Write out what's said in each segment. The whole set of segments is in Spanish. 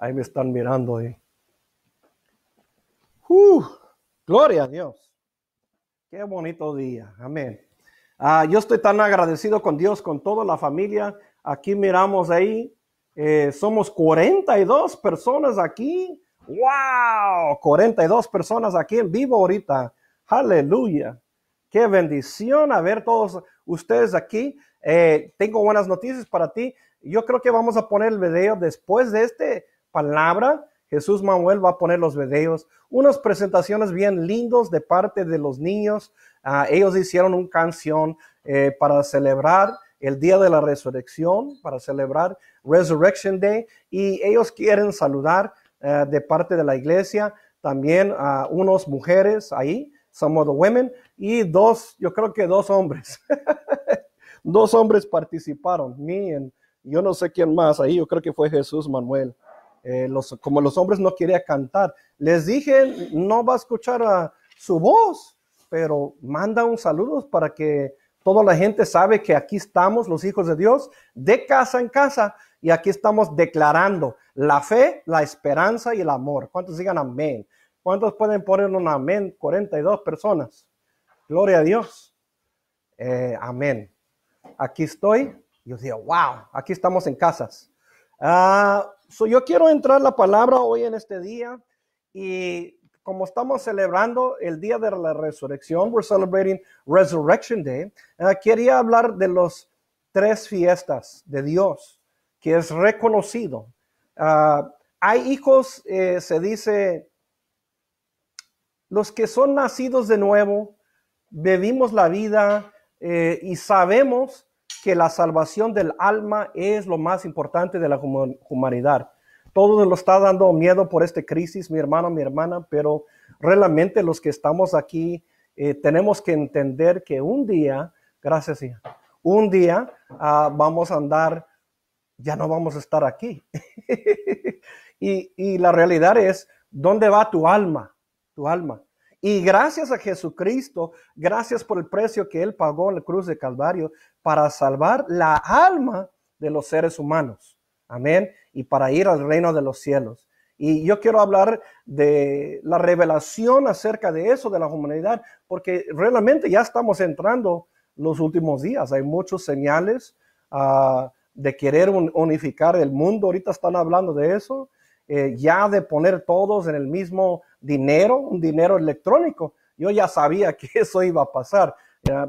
ahí me están mirando. ahí. Uh, gloria a Dios. Qué bonito día. Amén. Ah, yo estoy tan agradecido con Dios, con toda la familia. Aquí miramos ahí. Eh, somos 42 personas aquí. ¡Wow! 42 personas aquí en vivo ahorita. Aleluya. Qué bendición a ver todos ustedes aquí. Eh, tengo buenas noticias para ti. Yo creo que vamos a poner el video después de este palabra, Jesús Manuel va a poner los videos, unas presentaciones bien lindos de parte de los niños. Ah, ellos hicieron una canción eh, para celebrar el día de la resurrección, para celebrar Resurrection Day, y ellos quieren saludar eh, de parte de la iglesia también a unas mujeres ahí, some of the women, y dos, yo creo que dos hombres. dos hombres participaron, me yo no sé quién más ahí, yo creo que fue Jesús Manuel. Eh, como los hombres no quería cantar. Les dije, no va a escuchar a su voz, pero manda un saludo para que toda la gente sabe que aquí estamos los hijos de Dios, de casa en casa, y aquí estamos declarando la fe, la esperanza y el amor. ¿Cuántos digan amén? ¿Cuántos pueden poner un amén? 42 personas. Gloria a Dios. Eh, amén. Aquí estoy. Yo digo, wow, aquí estamos en casas. Ah, So, yo quiero entrar la palabra hoy en este día y como estamos celebrando el día de la resurrección, we're celebrating Resurrection Day, eh, quería hablar de los tres fiestas de Dios que es reconocido. Ah, hay hijos, eh, se dice, los que son nacidos de nuevo, vivimos la vida eh, y sabemos que la salvación del alma es lo más importante de la humanidad. Todo nos está dando miedo por esta crisis, mi hermano, mi hermana, pero realmente los que estamos aquí eh, tenemos que entender que un día, gracias, un día ah, vamos a andar, ya no vamos a estar aquí. y, y la realidad es, ¿dónde va tu alma? Tu alma. Y gracias a Jesucristo, gracias por el precio que Él pagó en la cruz de Calvario para salvar la alma de los seres humanos. Amén. Y para ir al reino de los cielos. Y yo quiero hablar de la revelación acerca de eso, de la humanidad, porque realmente ya estamos entrando los últimos días. Hay muchos señales ah, de querer unificar el mundo. Ahorita están hablando de eso. Eh, ya de poner todos en el mismo dinero, un dinero electrónico. Yo ya sabía que eso iba a pasar.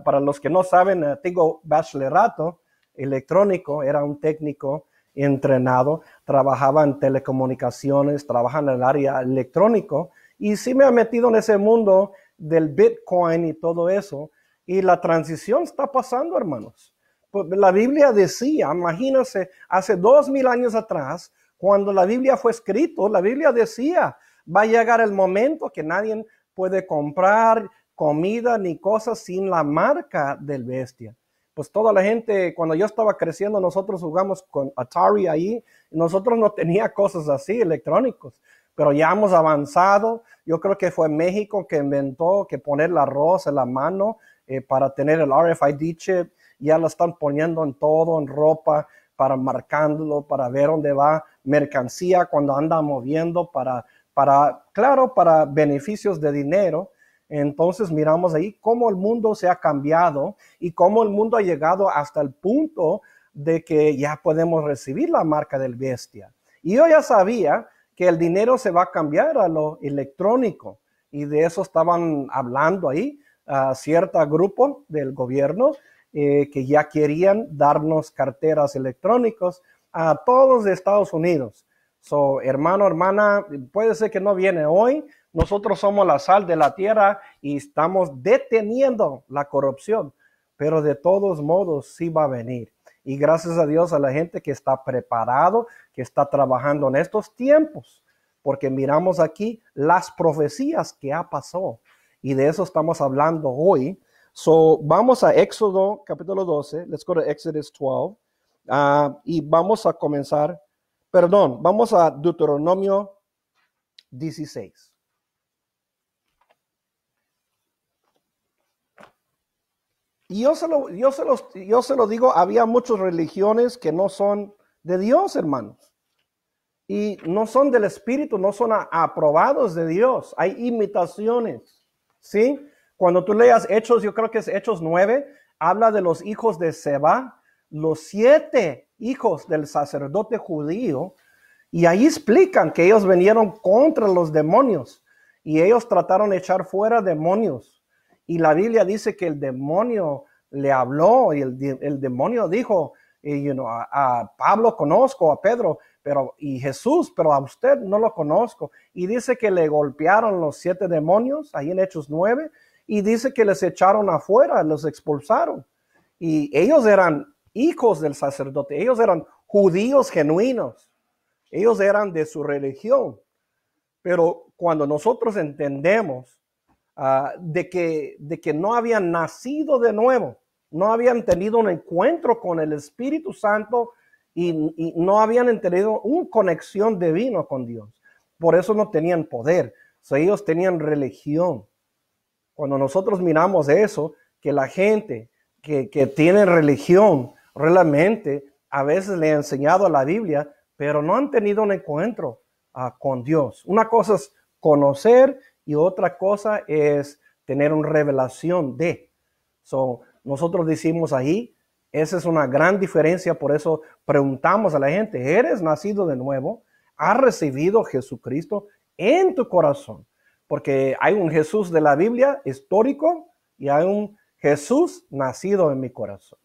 para los que no saben, eh, tengo bachillerato electrónico, era un técnico entrenado, trabajaba en telecomunicaciones, trabajaba en el área electrónico y sí me ha metido en ese mundo del Bitcoin y todo eso. Y la transición está pasando, hermanos. Pues, la Biblia decía, imagínense, hace dos mil años atrás, cuando la Biblia fue escrita, la Biblia decía Va a llegar el momento que nadie puede comprar comida ni cosas sin la marca del bestia. Pues toda la gente, cuando yo estaba creciendo, nosotros jugamos con Atari ahí, nosotros no tenía cosas así, electrónicos, pero ya hemos avanzado. Yo creo que fue México que inventó que poner la arroz en la mano eh, para tener el RFID chip, ya lo están poniendo en todo, en ropa, para marcándolo, para ver dónde va mercancía cuando anda moviendo, para para, claro, para beneficios de dinero. Entonces miramos ahí cómo el mundo se ha cambiado y cómo el mundo ha llegado hasta el punto de que ya podemos recibir la marca del bestia. Y yo ya sabía que el dinero se va a cambiar a lo electrónico y de eso estaban hablando ahí a cierto grupo del gobierno eh, que ya querían darnos carteras electrónicas a todos de Estados Unidos. So, hermano, hermana, puede ser que no viene hoy. Nosotros somos la sal de la tierra y estamos deteniendo la corrupción, pero de todos modos sí va a venir. Y gracias a Dios a la gente que está preparado, que está trabajando en estos tiempos, porque miramos aquí las profecías que ha pasado y de eso estamos hablando hoy. So, vamos a Éxodo capítulo 12, let's go to Exodus 12, ah, y vamos a comenzar Perdón, vamos a Deuteronomio 16. Y yo se, lo, yo, yo se digo, había muchas religiones que no son de Dios, hermanos. Y no son del Espíritu, no son aprobados de Dios. Hay imitaciones, ¿sí? Cuando tú leas Hechos, yo creo que es Hechos 9, habla de los hijos de Seba, los siete hijos del sacerdote judío, y ahí explican que ellos vinieron contra los demonios y ellos trataron de echar fuera demonios. Y la Biblia dice que el demonio le habló y el, demonio dijo, eh, you a, Pablo conozco, a Pedro, pero y Jesús, pero a usted no lo conozco. Y dice que le golpearon los siete demonios, ahí en Hechos 9, y dice que les echaron afuera, los expulsaron. Y ellos eran hijos del sacerdote, ellos eran judíos genuinos, ellos eran de su religión. Pero cuando nosotros entendemos ah, de, que, de que no habían nacido de nuevo, no habían tenido un encuentro con el Espíritu Santo y, no habían tenido una conexión divina con Dios. Por eso no tenían poder, ellos tenían religión. Cuando nosotros miramos eso, que la gente que, que tiene religión realmente a veces le he enseñado la Biblia, pero no han tenido un encuentro ah, con Dios. Una cosa es conocer y otra cosa es tener una revelación de. So, nosotros decimos ahí, esa es una gran diferencia, por eso preguntamos a la gente, ¿eres nacido de nuevo? ¿Has recibido Jesucristo en tu corazón? Porque hay un Jesús de la Biblia histórico y hay un Jesús nacido en mi corazón.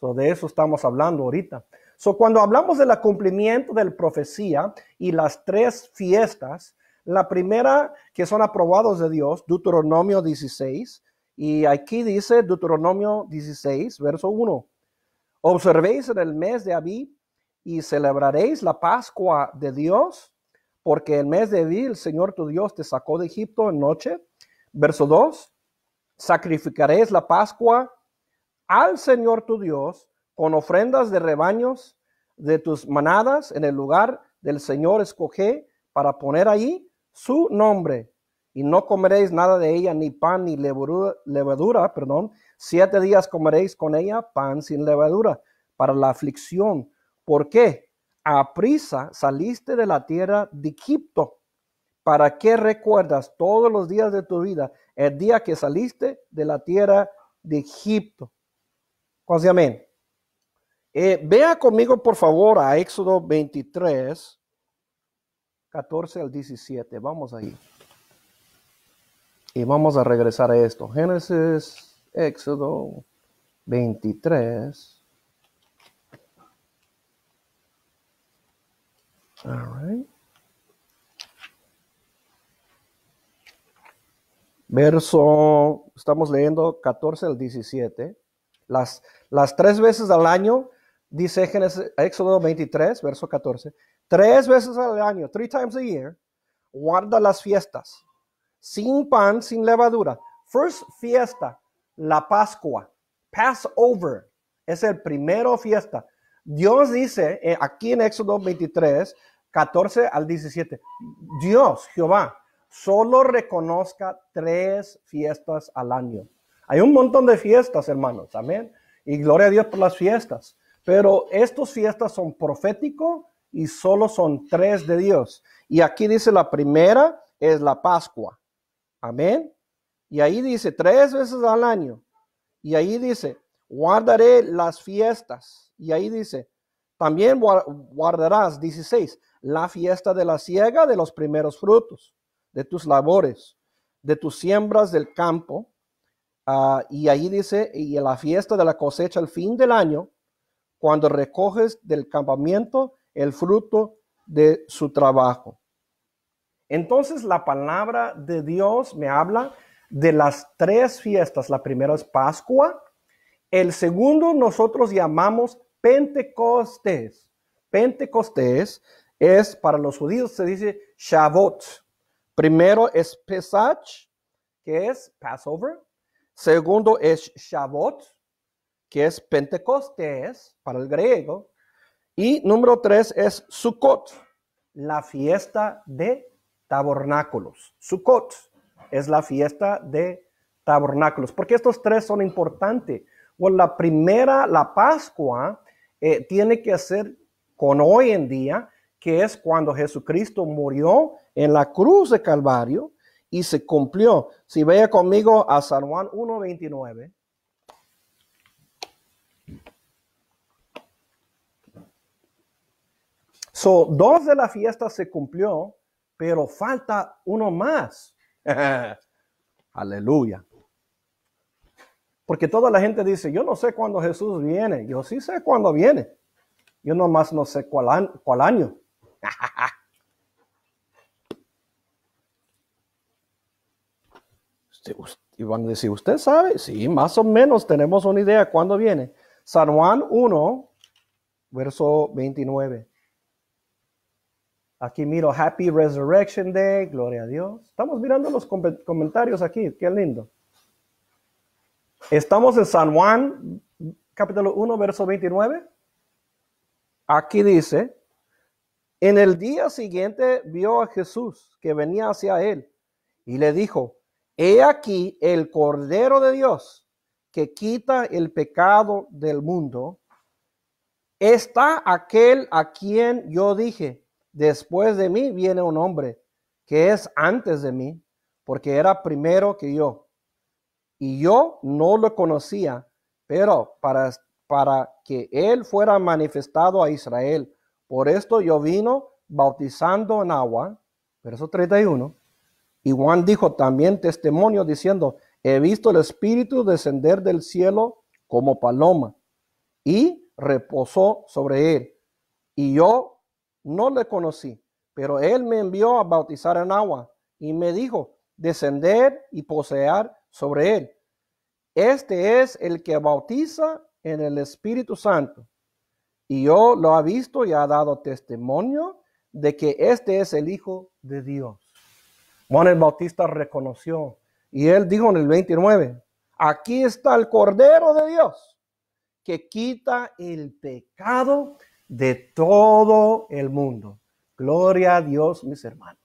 So, de eso estamos hablando ahorita. So, cuando hablamos del cumplimiento de la profecía y las tres fiestas, la primera que son aprobados de Dios, Deuteronomio 16, y aquí dice Deuteronomio 16, verso 1. Observéis en el mes de Abí y celebraréis la Pascua de Dios, porque el mes de Abí el Señor tu Dios te sacó de Egipto en noche. Verso 2. Sacrificaréis la Pascua al Señor tu Dios con ofrendas de rebaños de tus manadas en el lugar del Señor escogé para poner ahí su nombre. Y no comeréis nada de ella, ni pan ni levadura, levadura, perdón. Siete días comeréis con ella pan sin levadura para la aflicción. ¿Por qué? A prisa saliste de la tierra de Egipto. ¿Para qué recuerdas todos los días de tu vida el día que saliste de la tierra de Egipto? Quase amén. Eh, vea conmigo, por favor, a Éxodo 23, 14 al 17. Vamos ahí. Y vamos a regresar a esto. Génesis, Éxodo 23. All right. Verso, estamos leyendo 14 al 17. Las, tres veces al año, dice Éxodo 23, verso 14, tres veces al año, three times a year, guarda las fiestas, sin pan, sin levadura. First fiesta, la Pascua, Passover, es el primero fiesta. Dios dice eh, aquí en Éxodo 23, 14 al 17, Dios, Jehová, solo reconozca tres fiestas al año. Hay un montón de fiestas, hermanos, amén. Y gloria a Dios por las fiestas. Pero estas fiestas son proféticos y solo son tres de Dios. Y aquí dice la primera es la Pascua. Amén. Y ahí dice tres veces al año. Y ahí dice, guardaré las fiestas. Y ahí dice, también guardarás, 16, la fiesta de la siega de los primeros frutos, de tus labores, de tus siembras del campo, Ah, y ahí dice, y en la fiesta de la cosecha al fin del año, cuando recoges del campamento el fruto de su trabajo. Entonces la palabra de Dios me habla de las tres fiestas. La primera es Pascua, el segundo nosotros llamamos Pentecostés. Pentecostés es para los judíos se dice Shavuot. Primero es Pesach, que es Passover. Segundo es Shavuot, que es Pentecostés para el griego. Y número tres es Sukkot, la fiesta de tabernáculos. Sukkot es la fiesta de tabernáculos. Porque estos tres son importantes. Bueno, la primera, la Pascua, eh, tiene que hacer con hoy en día, que es cuando Jesucristo murió en la cruz de Calvario y se cumplió. Si vea conmigo a San Juan 1.29. So, dos de las fiestas se cumplió, pero falta uno más. Aleluya. Porque toda la gente dice, yo no sé cuándo Jesús viene. Yo sí sé cuándo viene. Yo nomás no sé cuál, cuál año. y van a decir, ¿usted sabe? Sí, más o menos tenemos una idea. ¿Cuándo viene? San Juan 1, verso 29. Aquí miro Happy Resurrection Day, gloria a Dios. Estamos mirando los comentarios aquí, qué lindo. Estamos en San Juan, capítulo 1, verso 29. Aquí dice, en el día siguiente vio a Jesús que venía hacia él y le dijo, He aquí el Cordero de Dios que quita el pecado del mundo. Está aquel a quien yo dije, después de mí viene un hombre que es antes de mí, porque era primero que yo. Y yo no lo conocía, pero para, para que él fuera manifestado a Israel. Por esto yo vino bautizando en agua, verso 31 y Juan dijo también testimonio diciendo, he visto el Espíritu descender del cielo como paloma y reposó sobre él. Y yo no le conocí, pero él me envió a bautizar en agua y me dijo, descender y posear sobre él. Este es el que bautiza en el Espíritu Santo. Y yo lo ha visto y ha dado testimonio de que este es el Hijo de Dios. Juan el Bautista reconoció y él dijo en el 29, aquí está el Cordero de Dios que quita el pecado de todo el mundo. Gloria a Dios, mis hermanos.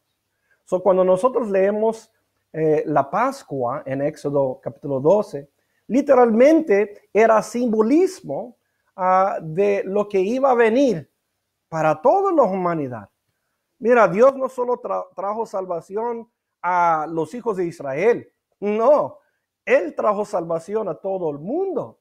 So, cuando nosotros leemos eh, la Pascua en Éxodo capítulo 12, literalmente era simbolismo ah, de lo que iba a venir para toda la humanidad. Mira, Dios no solo trajo salvación a los hijos de Israel, no, Él trajo salvación a todo el mundo.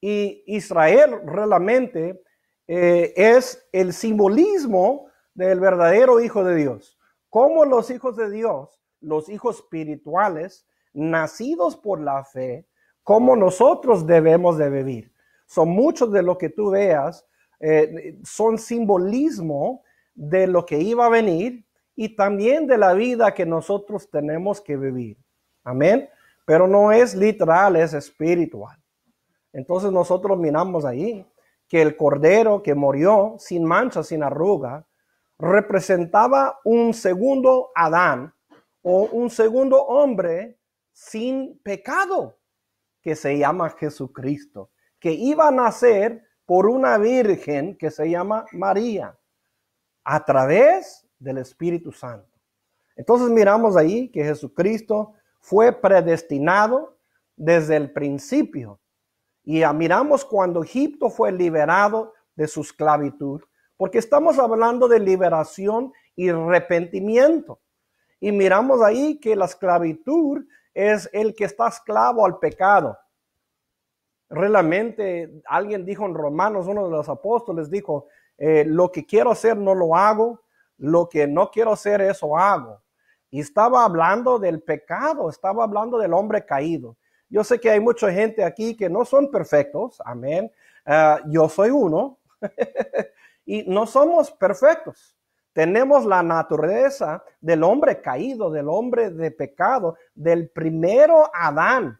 Y Israel realmente eh, es el simbolismo del verdadero Hijo de Dios. Como los hijos de Dios, los hijos espirituales, nacidos por la fe, como nosotros debemos de vivir. Son muchos de lo que tú veas, eh, son simbolismo de lo que iba a venir y también de la vida que nosotros tenemos que vivir. Amén. Pero no es literal, es espiritual. Entonces nosotros miramos ahí que el cordero que murió sin mancha, sin arruga, representaba un segundo Adán o un segundo hombre sin pecado, que se llama Jesucristo, que iba a nacer por una virgen que se llama María a través del Espíritu Santo. Entonces miramos ahí que Jesucristo fue predestinado desde el principio. Y miramos cuando Egipto fue liberado de su esclavitud, porque estamos hablando de liberación y arrepentimiento. Y miramos ahí que la esclavitud es el que está esclavo al pecado. Realmente alguien dijo en Romanos, uno de los apóstoles dijo, eh, lo que quiero hacer no lo hago, lo que no quiero hacer eso hago. Y estaba hablando del pecado, estaba hablando del hombre caído. Yo sé que hay mucha gente aquí que no son perfectos, amén. Ah, yo soy uno y no somos perfectos. Tenemos la naturaleza del hombre caído, del hombre de pecado, del primero Adán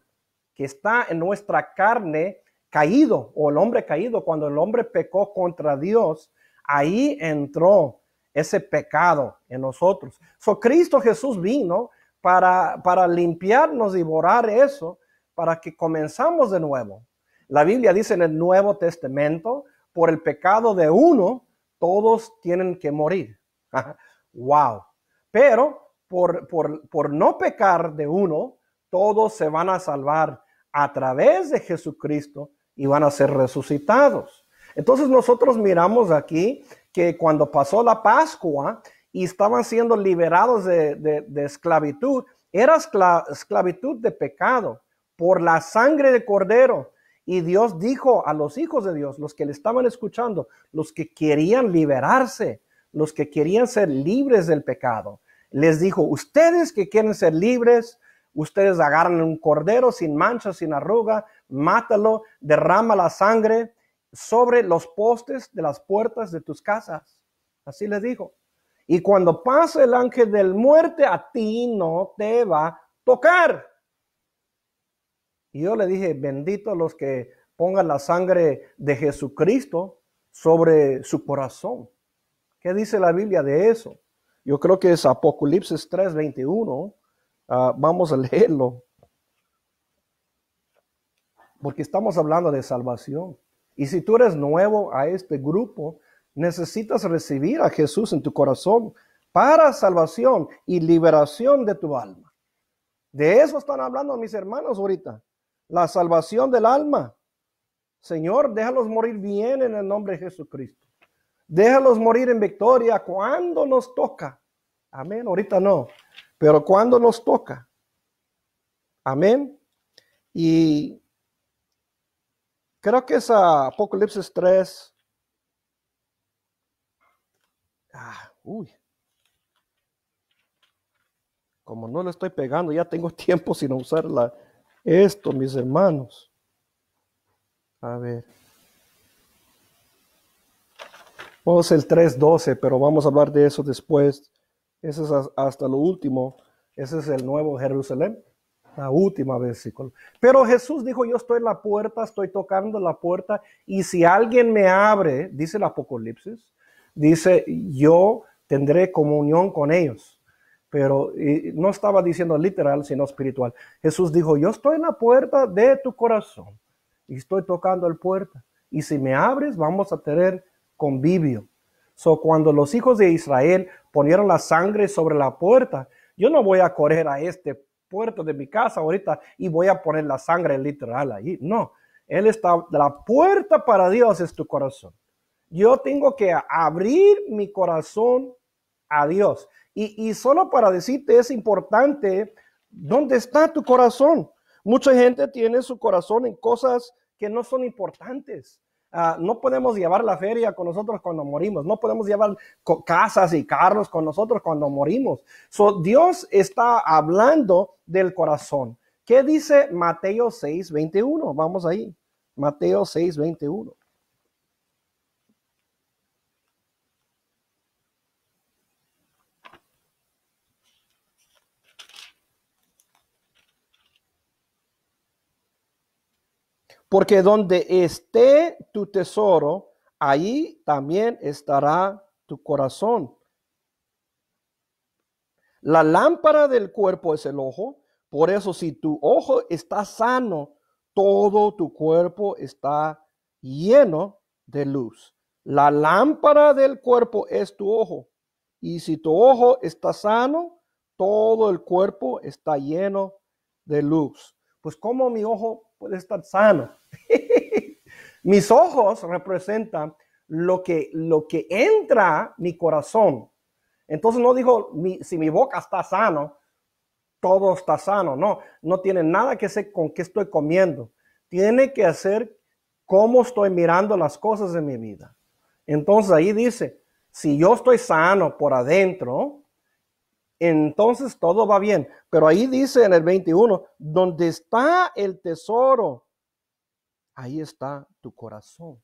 que está en nuestra carne caído o el hombre caído, cuando el hombre pecó contra Dios, ahí entró ese pecado en nosotros. So, Cristo Jesús vino para, para limpiarnos y borrar eso, para que comenzamos de nuevo. La Biblia dice en el Nuevo Testamento, por el pecado de uno, todos tienen que morir. wow. Pero por, por, por no pecar de uno, todos se van a salvar a través de Jesucristo y van a ser resucitados. Entonces nosotros miramos aquí que cuando pasó la Pascua y estaban siendo liberados de, de esclavitud, era esclavitud de pecado por la sangre de cordero. Y Dios dijo a los hijos de Dios, los que le estaban escuchando, los que querían liberarse, los que querían ser libres del pecado, les dijo, ustedes que quieren ser libres, ustedes agarran un cordero sin mancha, sin arruga, mátalo, derrama la sangre sobre los postes de las puertas de tus casas. Así les dijo. Y cuando pase el ángel del muerte, a ti no te va a tocar. Y yo le dije, bendito los que pongan la sangre de Jesucristo sobre su corazón. ¿Qué dice la Biblia de eso? Yo creo que es Apocalipsis 3:21. Ah, vamos a leerlo. Porque estamos hablando de salvación. Y si tú eres nuevo a este grupo, necesitas recibir a Jesús en tu corazón para salvación y liberación de tu alma. De eso están hablando mis hermanos ahorita. La salvación del alma. Señor, déjalos morir bien en el nombre de Jesucristo. Déjalos morir en victoria cuando nos toca. Amén. Ahorita no. Pero cuando nos toca, amén. Y creo que es Apocalipsis 3. Ah, uy. Como no lo estoy pegando, ya tengo tiempo sin usar esto, mis hermanos. A ver. Vamos el 3.12, pero vamos a hablar de eso después. Ese es hasta lo último. Ese es el nuevo Jerusalén, la última versículo. Pero Jesús dijo, yo estoy en la puerta, estoy tocando la puerta, y si alguien me abre, dice el Apocalipsis, dice, yo tendré comunión con ellos. Pero no estaba diciendo literal, sino espiritual. Jesús dijo, yo estoy en la puerta de tu corazón, y estoy tocando la puerta. Y si me abres, vamos a tener convivio. So, cuando los hijos de Israel ponieron la sangre sobre la puerta, yo no voy a correr a este puerto de mi casa ahorita y voy a poner la sangre literal ahí. No, Él está, la puerta para Dios es tu corazón. Yo tengo que abrir mi corazón a Dios. Y, y solo para decirte es importante dónde está tu corazón. Mucha gente tiene su corazón en cosas que no son importantes. Ah, no podemos llevar la feria con nosotros cuando morimos, no podemos llevar casas y carros con nosotros cuando morimos. So, Dios está hablando del corazón. ¿Qué dice Mateo 6, 21? Vamos ahí. Mateo 6, 21. Porque donde esté tu tesoro, ahí también estará tu corazón. La lámpara del cuerpo es el ojo. Por eso si tu ojo está sano, todo tu cuerpo está lleno de luz. La lámpara del cuerpo es tu ojo. Y si tu ojo está sano, todo el cuerpo está lleno de luz. Pues ¿cómo mi ojo puede estar sano? Mis ojos representan lo que, lo que entra mi corazón. Entonces no dijo, si mi boca está sano, todo está sano. No, no tiene nada que ver con qué estoy comiendo. Tiene que hacer cómo estoy mirando las cosas de mi vida. Entonces ahí dice, si yo estoy sano por adentro, entonces todo va bien. Pero ahí dice en el 21, donde está el tesoro ahí está tu corazón.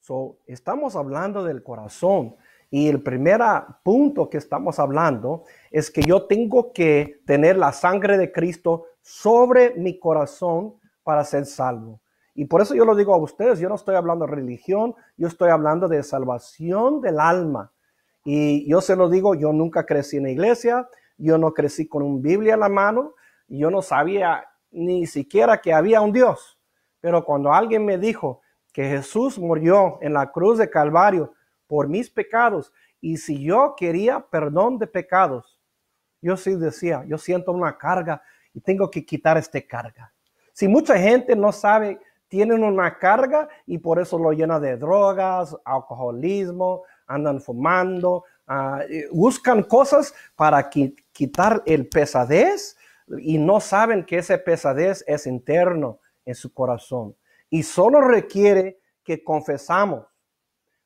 So, estamos hablando del corazón y el primer punto que estamos hablando es que yo tengo que tener la sangre de Cristo sobre mi corazón para ser salvo. Y por eso yo lo digo a ustedes, yo no estoy hablando de religión, yo estoy hablando de salvación del alma. Y yo se lo digo, yo nunca crecí en la iglesia, yo no crecí con un Biblia en la mano, yo no sabía ni siquiera que había un Dios. Pero cuando alguien me dijo que Jesús murió en la cruz de Calvario por mis pecados y si yo quería perdón de pecados, yo sí decía, yo siento una carga y tengo que quitar esta carga. Si mucha gente no sabe, tienen una carga y por eso lo llena de drogas, alcoholismo, andan fumando, ah, buscan cosas para quitar el pesadez y no saben que ese pesadez es interno en su corazón. Y solo requiere que confesamos,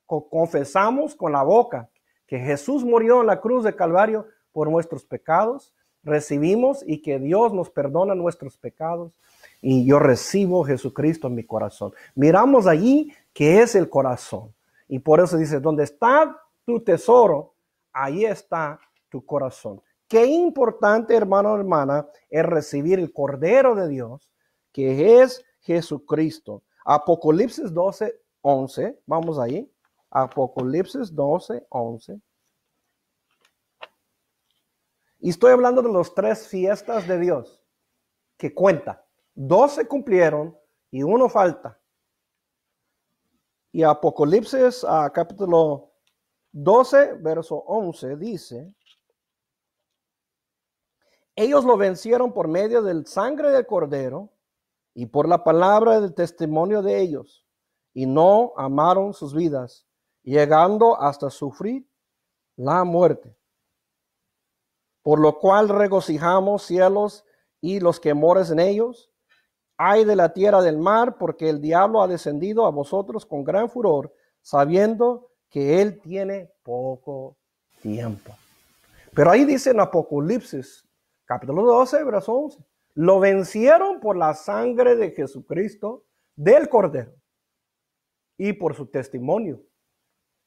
confesamos con la boca que Jesús murió en la cruz de Calvario por nuestros pecados, recibimos y que Dios nos perdona nuestros pecados y yo recibo Jesucristo en mi corazón. Miramos allí que es el corazón. Y por eso dice, donde está tu tesoro, ahí está tu corazón. Qué importante, hermano, hermana, es recibir el Cordero de Dios que es Jesucristo. Apocalipsis 12, 11. Vamos ahí. Apocalipsis 12, 11. Y estoy hablando de las tres fiestas de Dios que cuenta. Dos se cumplieron y uno falta. Y Apocalipsis ah, capítulo 12, verso 11 dice, ellos lo vencieron por medio del sangre del cordero y por la palabra del testimonio de ellos, y no amaron sus vidas, llegando hasta sufrir la muerte. Por lo cual regocijamos cielos y los que mores en ellos. Hay de la tierra del mar, porque el diablo ha descendido a vosotros con gran furor, sabiendo que él tiene poco tiempo. Pero ahí dice en Apocalipsis, capítulo 12, verso 11, lo vencieron por la sangre de Jesucristo, del Cordero, y por su testimonio.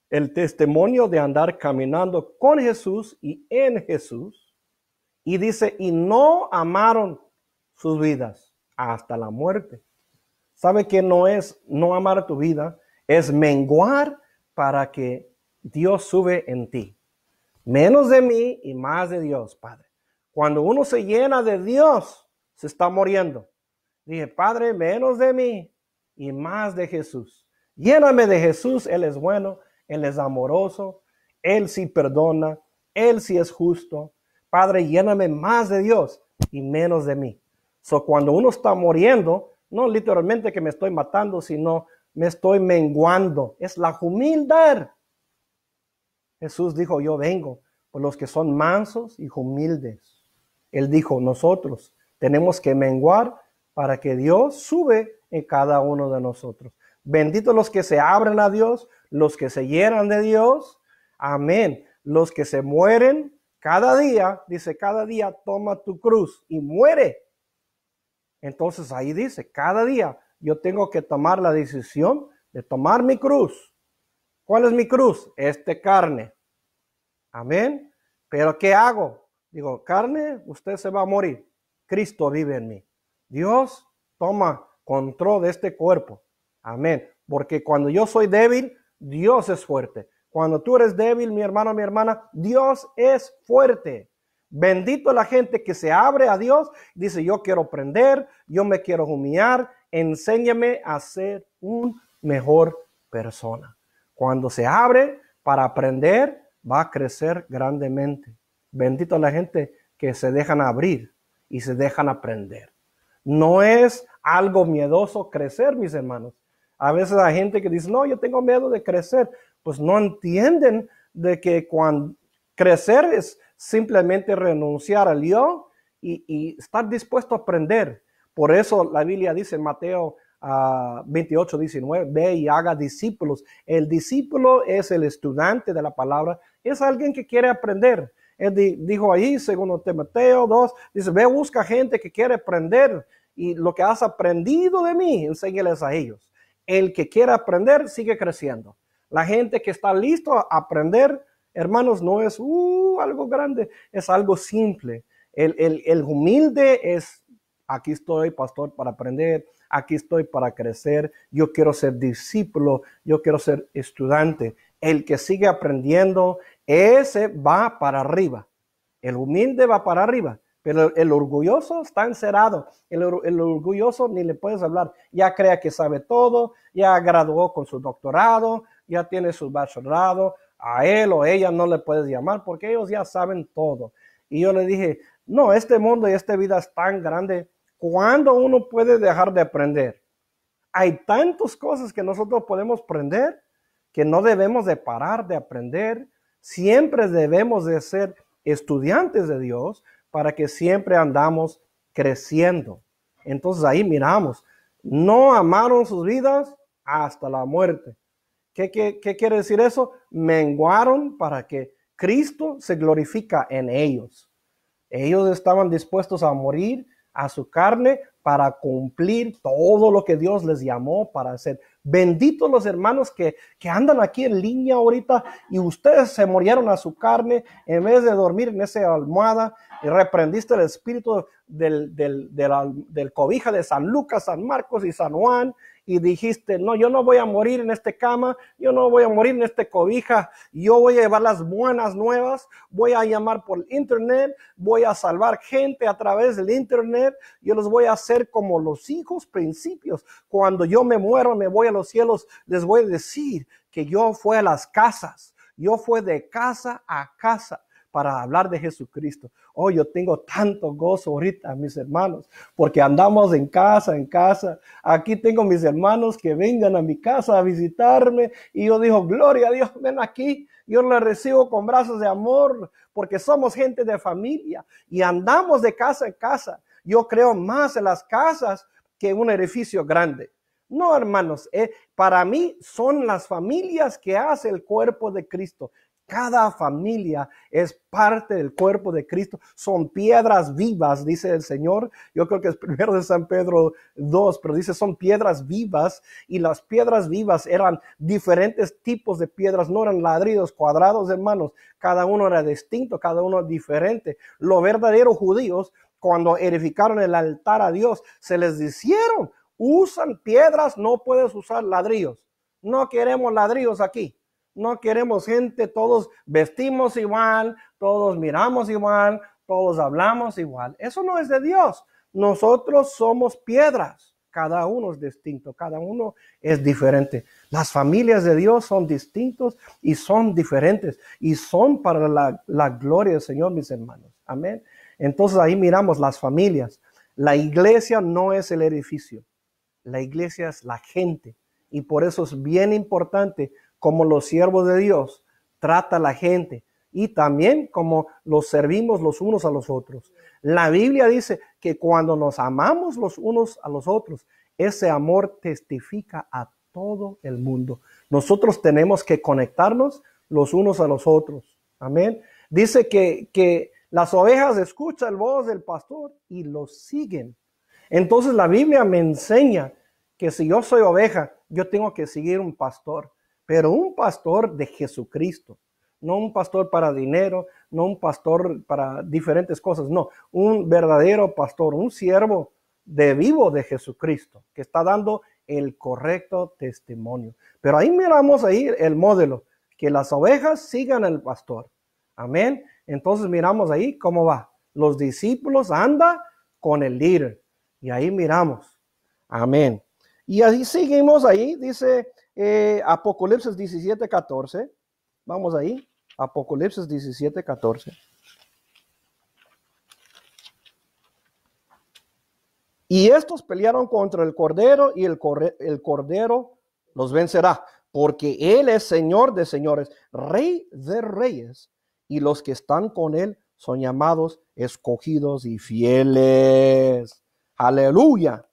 El testimonio de andar caminando con Jesús y en Jesús. Y dice, y no amaron sus vidas hasta la muerte. ¿Sabe que no es no amar tu vida? Es menguar para que Dios sube en ti. Menos de mí y más de Dios, Padre. Cuando uno se llena de Dios, se está muriendo. Dije, Padre, menos de mí y más de Jesús. Lléname de Jesús, Él es bueno, Él es amoroso, Él sí perdona, Él sí es justo. Padre, lléname más de Dios y menos de mí. So, cuando uno está muriendo, no literalmente que me estoy matando, sino me estoy menguando. Es la humildad. Jesús dijo, yo vengo por los que son mansos y humildes. Él dijo, nosotros tenemos que menguar para que Dios sube en cada uno de nosotros. Benditos los que se abren a Dios, los que se llenan de Dios. Amén. Los que se mueren cada día, dice, cada día toma tu cruz y muere. Entonces ahí dice, cada día yo tengo que tomar la decisión de tomar mi cruz. ¿Cuál es mi cruz? Este carne. Amén. Pero ¿qué hago? Digo, carne, usted se va a morir. Cristo vive en mí. Dios toma control de este cuerpo. Amén. Porque cuando yo soy débil, Dios es fuerte. Cuando tú eres débil, mi hermano, mi hermana, Dios es fuerte. Bendito la gente que se abre a Dios, dice, yo quiero aprender, yo me quiero humillar, enséñame a ser un mejor persona. Cuando se abre para aprender, va a crecer grandemente. Bendito la gente que se dejan abrir y se dejan aprender. No es algo miedoso crecer, mis hermanos. A veces hay gente que dice, no, yo tengo miedo de crecer. Pues no entienden de que cuando crecer es simplemente renunciar al yo y, estar dispuesto a aprender. Por eso la Biblia dice en Mateo 28, ah, 19, ve y haga discípulos. El discípulo es el estudiante de la palabra, es alguien que quiere aprender. Él dijo ahí, según Timoteo 2, dice, ve, busca gente que quiere aprender y lo que has aprendido de mí, enséñales a ellos. El que quiere aprender sigue creciendo. La gente que está listo a aprender, hermanos, no es uh, algo grande, es algo simple. El, el humilde es, aquí estoy, pastor, para aprender, aquí estoy para crecer, yo quiero ser discípulo, yo quiero ser estudiante. El que sigue aprendiendo, ese va para arriba. El humilde va para arriba. Pero el orgulloso está encerrado. El, orgulloso ni le puedes hablar. Ya crea que sabe todo, ya graduó con su doctorado, ya tiene su bachillerato. A él o ella no le puedes llamar porque ellos ya saben todo. Y yo le dije, no, este mundo y esta vida es tan grande. ¿Cuándo uno puede dejar de aprender? Hay tantas cosas que nosotros podemos aprender que no debemos de parar de aprender, Siempre debemos de ser estudiantes de Dios para que siempre andamos creciendo. Entonces ahí miramos, no amaron sus vidas hasta la muerte. ¿Qué, qué quiere decir eso? Menguaron para que Cristo se glorifica en ellos. Ellos estaban dispuestos a morir a su carne para cumplir todo lo que Dios les llamó para hacer. Benditos los hermanos que, que andan aquí en línea ahorita y ustedes se murieron a su carne en vez de dormir en esa almohada y reprendiste el espíritu del, del, del cobija de San Lucas, San Marcos y San Juan y dijiste, no, yo no voy a morir en esta cama, yo no voy a morir en esta cobija, yo voy a llevar las buenas nuevas, voy a llamar por internet, voy a salvar gente a través del internet, yo los voy a hacer como los hijos principios. Cuando yo me muero, me voy a los cielos, les voy a decir que yo fui a las casas, yo fui de casa a casa para hablar de Jesucristo. Oh, yo tengo tanto gozo ahorita, mis hermanos, porque andamos en casa, en casa. Aquí tengo mis hermanos que vengan a mi casa a visitarme y yo digo, gloria a Dios, ven aquí. Yo les recibo con brazos de amor porque somos gente de familia y andamos de casa en casa. Yo creo más en las casas que en un edificio grande. No, hermanos, eh, para mí son las familias que hace el cuerpo de Cristo. Cada familia es parte del cuerpo de Cristo. Son piedras vivas, dice el Señor. Yo creo que es primero de San Pedro 2, pero dice son piedras vivas y las piedras vivas eran diferentes tipos de piedras, no eran ladrillos cuadrados, de manos. Cada uno era distinto, cada uno diferente. Los verdaderos judíos, cuando edificaron el altar a Dios, se les hicieron, usan piedras, no puedes usar ladrillos. No queremos ladrillos aquí. No queremos gente, todos vestimos igual, todos miramos igual, todos hablamos igual. Eso no es de Dios. Nosotros somos piedras. Cada uno es distinto, cada uno es diferente. Las familias de Dios son distintos y son diferentes y son para la, gloria del Señor, mis hermanos. Amén. Entonces ahí miramos las familias. La iglesia no es el edificio, la iglesia es la gente. Y por eso es bien importante como los siervos de Dios trata a la gente y también como los servimos los unos a los otros. La Biblia dice que cuando nos amamos los unos a los otros, ese amor testifica a todo el mundo. Nosotros tenemos que conectarnos los unos a los otros. Amén. Dice que, que las ovejas escuchan el voz del pastor y lo siguen. Entonces la Biblia me enseña que si yo soy oveja, yo tengo que seguir un pastor pero un pastor de Jesucristo, no un pastor para dinero, no un pastor para diferentes cosas, no, un verdadero pastor, un siervo de vivo de Jesucristo, que está dando el correcto testimonio. Pero ahí miramos ahí el modelo, que las ovejas sigan al pastor. Amén. Entonces miramos ahí cómo va. Los discípulos anda con el líder. Y ahí miramos. Amén. Y así seguimos ahí, dice eh, Apocalipsis 17, 14. Vamos ahí. Apocalipsis 17, 14. Y estos pelearon contra el Cordero y el Cordero los vencerá, porque Él es Señor de señores, Rey de reyes, y los que están con Él son llamados, escogidos y fieles. Aleluya.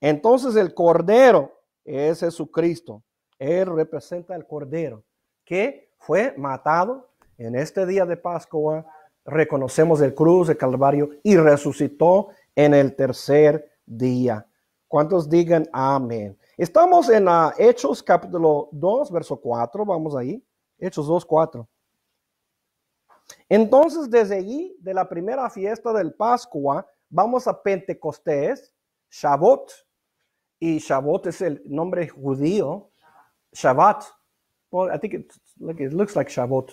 Entonces el Cordero es Jesucristo. Él representa al Cordero que fue matado en este día de Pascua. Reconocemos el cruz, de Calvario y resucitó en el tercer día. ¿Cuántos digan amén? Estamos en ah, Hechos capítulo 2, verso 4. Vamos ahí. Hechos 2, 4. Entonces, desde allí, de la primera fiesta del Pascua, vamos a Pentecostés, Shabbat, y Shabbat es el nombre judío, Shabbat. Well, I think looks like Shabbat.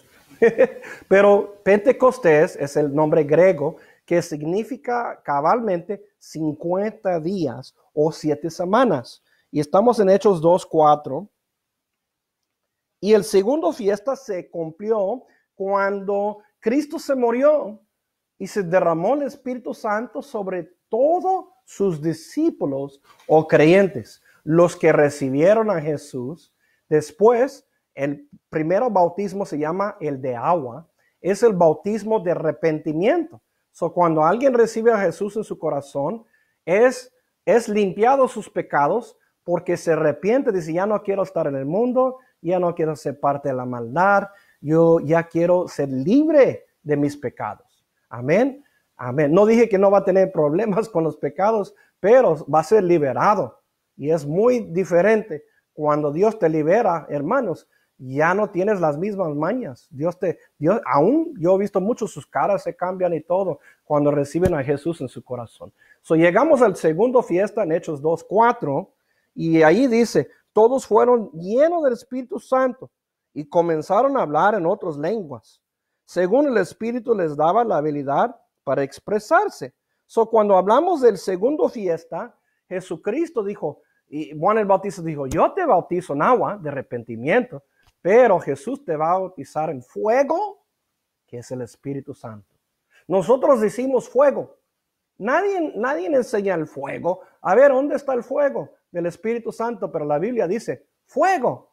Pero Pentecostés es el nombre griego que significa cabalmente 50 días o 7 semanas. Y estamos en Hechos 2.4. Y el segundo fiesta se cumplió cuando Cristo se murió y se derramó el Espíritu Santo sobre todos sus discípulos o creyentes, los que recibieron a Jesús. Después, el primero bautismo se llama el de agua, es el bautismo de arrepentimiento. So, cuando alguien recibe a Jesús en su corazón, es, es limpiado sus pecados porque se arrepiente, dice, ya no quiero estar en el mundo, ya no quiero ser parte de la maldad, yo ya quiero ser libre de mis pecados. Amén. Amén. No dije que no va a tener problemas con los pecados, pero va a ser liberado. Y es muy diferente. Cuando Dios te libera, hermanos, ya no tienes las mismas mañas. Dios te, Dios, aún yo he visto muchos, sus caras se cambian y todo cuando reciben a Jesús en su corazón. So, llegamos al segundo fiesta en Hechos 4 y ahí dice, todos fueron llenos del Espíritu Santo y comenzaron a hablar en otras lenguas. Según el Espíritu les daba la habilidad para expresarse. So, cuando hablamos del segundo fiesta, Jesucristo dijo, y Juan el Bautista dijo, yo te bautizo en agua de arrepentimiento, pero Jesús te va a bautizar en fuego, que es el Espíritu Santo. Nosotros decimos fuego. Nadie, nadie enseña el fuego. A ver, ¿dónde está el fuego del Espíritu Santo? Pero la Biblia dice, fuego.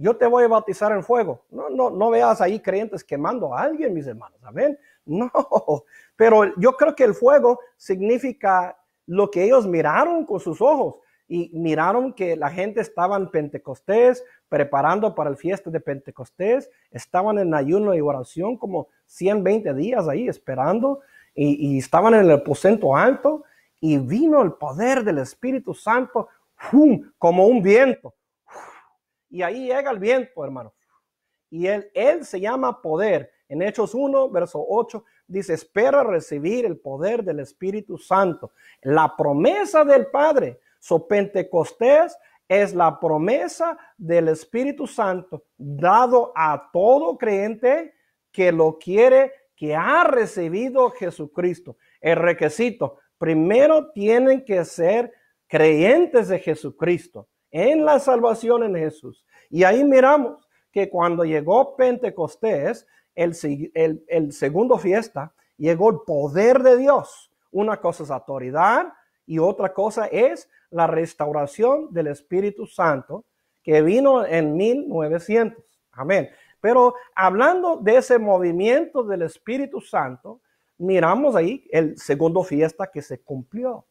Yo te voy a bautizar en fuego. No, no, no veas ahí creyentes quemando a alguien, mis hermanos. Amén. No, pero yo creo que el fuego significa lo que ellos miraron con sus ojos y miraron que la gente estaba en Pentecostés, preparando para el fiesta de Pentecostés, estaban en ayuno y oración como 120 días ahí esperando y, estaban en el aposento alto y vino el poder del Espíritu Santo como un viento. Y ahí llega el viento, hermano. Y él, él se llama poder. En Hechos 1, verso 8, dice, espera recibir el poder del Espíritu Santo. La promesa del Padre, so Pentecostés es la promesa del Espíritu Santo dado a todo creyente que lo quiere, que ha recibido Jesucristo. El requisito, primero tienen que ser creyentes de Jesucristo, en la salvación en Jesús. Y ahí miramos que cuando llegó Pentecostés, el, segundo fiesta, llegó el poder de Dios. Una cosa es autoridad y otra cosa es la restauración del Espíritu Santo que vino en 1900. Amén. Pero hablando de ese movimiento del Espíritu Santo, miramos ahí el segundo fiesta que se cumplió.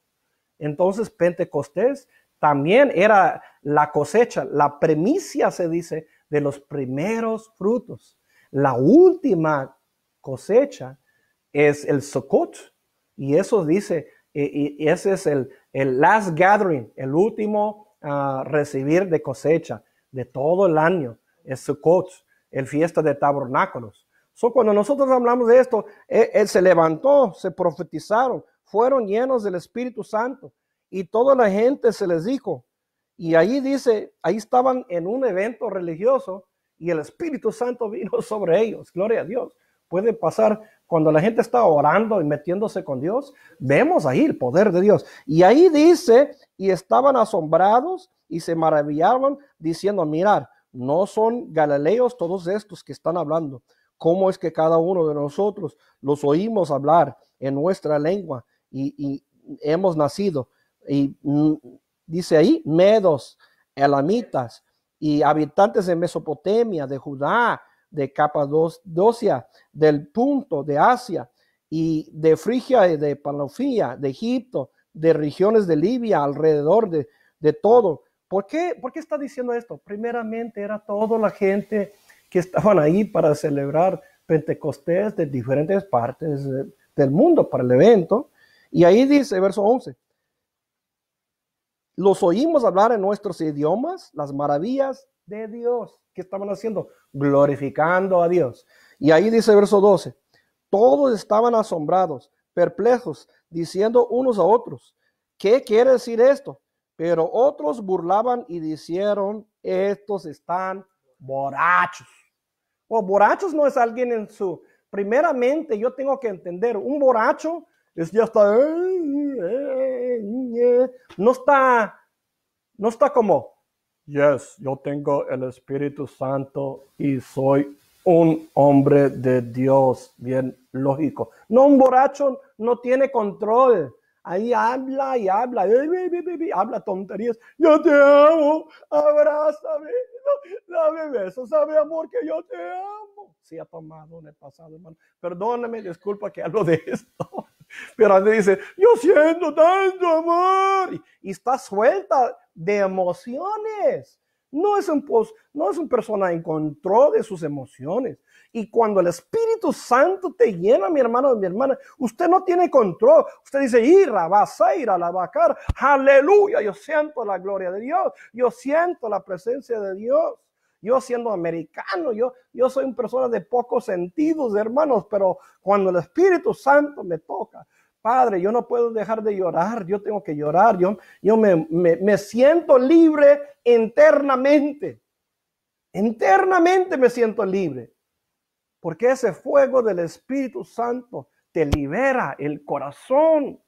Entonces Pentecostés también era la cosecha, la premicia se dice de los primeros frutos. La última cosecha es el Sukkot, y eso dice, y, ese es el, el, last gathering, el último ah, recibir de cosecha de todo el año, es Sukkot, el fiesta de tabernáculos. So, cuando nosotros hablamos de esto, e, él se levantó, se profetizaron, fueron llenos del Espíritu Santo y toda la gente se les dijo. Y ahí dice, ahí estaban en un evento religioso y el Espíritu Santo vino sobre ellos. Gloria a Dios. Puede pasar cuando la gente está orando y metiéndose con Dios. Vemos ahí el poder de Dios. Y ahí dice, y estaban asombrados y se maravillaban diciendo, mirar, no son galileos todos estos que están hablando. ¿Cómo es que cada uno de nosotros los oímos hablar en nuestra lengua y, y hemos nacido? Y mm, dice ahí, medos, elamitas, y habitantes de Mesopotamia, de Judá, de Capadocia, del punto de Asia y de Frigia y de Palofía, de Egipto, de regiones de Libia, alrededor de, todo. ¿Por qué, ¿Por qué está diciendo esto? Primeramente era toda la gente que estaban ahí para celebrar Pentecostés de diferentes partes del mundo para el evento. Y ahí dice, verso 11, los oímos hablar en nuestros idiomas las maravillas de Dios. que estaban haciendo? Glorificando a Dios. Y ahí dice verso 12, todos estaban asombrados, perplejos, diciendo unos a otros, ¿qué quiere decir esto? Pero otros burlaban y dijeron, estos están borrachos. O pues borrachos no es alguien en su... Primeramente, yo tengo que entender, un borracho es ya está... No está, no está como, yes, yo tengo el Espíritu Santo y soy un hombre de Dios, bien lógico. No, un borracho no tiene control. Ahí habla y habla, habla tonterías. Yo te amo, abrázame, dame besos, sabe amor que yo te amo. si ha tomado en el pasado, Perdóname, disculpa que hablo de esto. Pero le dice, yo siento tanto amor. Y, está suelta de emociones. No es, un, no es una persona en control de sus emociones. Y cuando el Espíritu Santo te llena, mi hermano, mi hermana, usted no tiene control. Usted dice, ira, vas a ir a la vacar. Aleluya, yo siento la gloria de Dios. Yo siento la presencia de Dios yo siendo americano, yo, yo soy una persona de pocos sentidos, hermanos, pero cuando el Espíritu Santo me toca, Padre, yo no puedo dejar de llorar, yo tengo que llorar, yo, yo me, siento libre internamente, internamente me siento libre, porque ese fuego del Espíritu Santo te libera el corazón.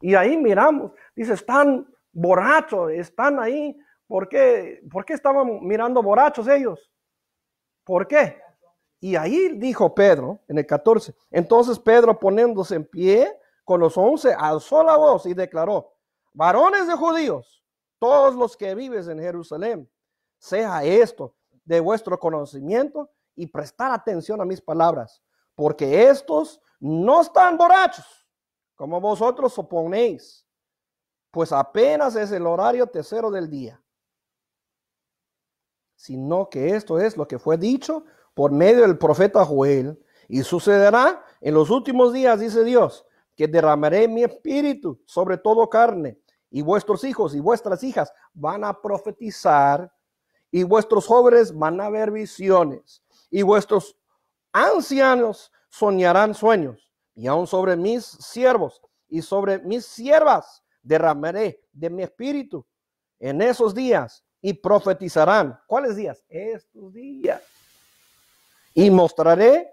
Y ahí miramos, dice, están borrachos, están ahí ¿Por qué, ¿Por qué estaban mirando borrachos ellos? ¿Por qué? Y ahí dijo Pedro, en el 14, entonces Pedro poniéndose en pie con los once, alzó la voz y declaró, varones de judíos, todos los que vives en Jerusalén, sea esto de vuestro conocimiento y prestar atención a mis palabras, porque estos no están borrachos, como vosotros suponéis, pues apenas es el horario tercero del día sino que esto es lo que fue dicho por medio del profeta Joel. Y sucederá en los últimos días, dice Dios, que derramaré mi espíritu sobre todo carne, y vuestros hijos y vuestras hijas van a profetizar, y vuestros jóvenes van a ver visiones, y vuestros ancianos soñarán sueños, y aún sobre mis siervos y sobre mis siervas derramaré de mi espíritu en esos días y profetizarán. ¿Cuáles días? Estos días. Y mostraré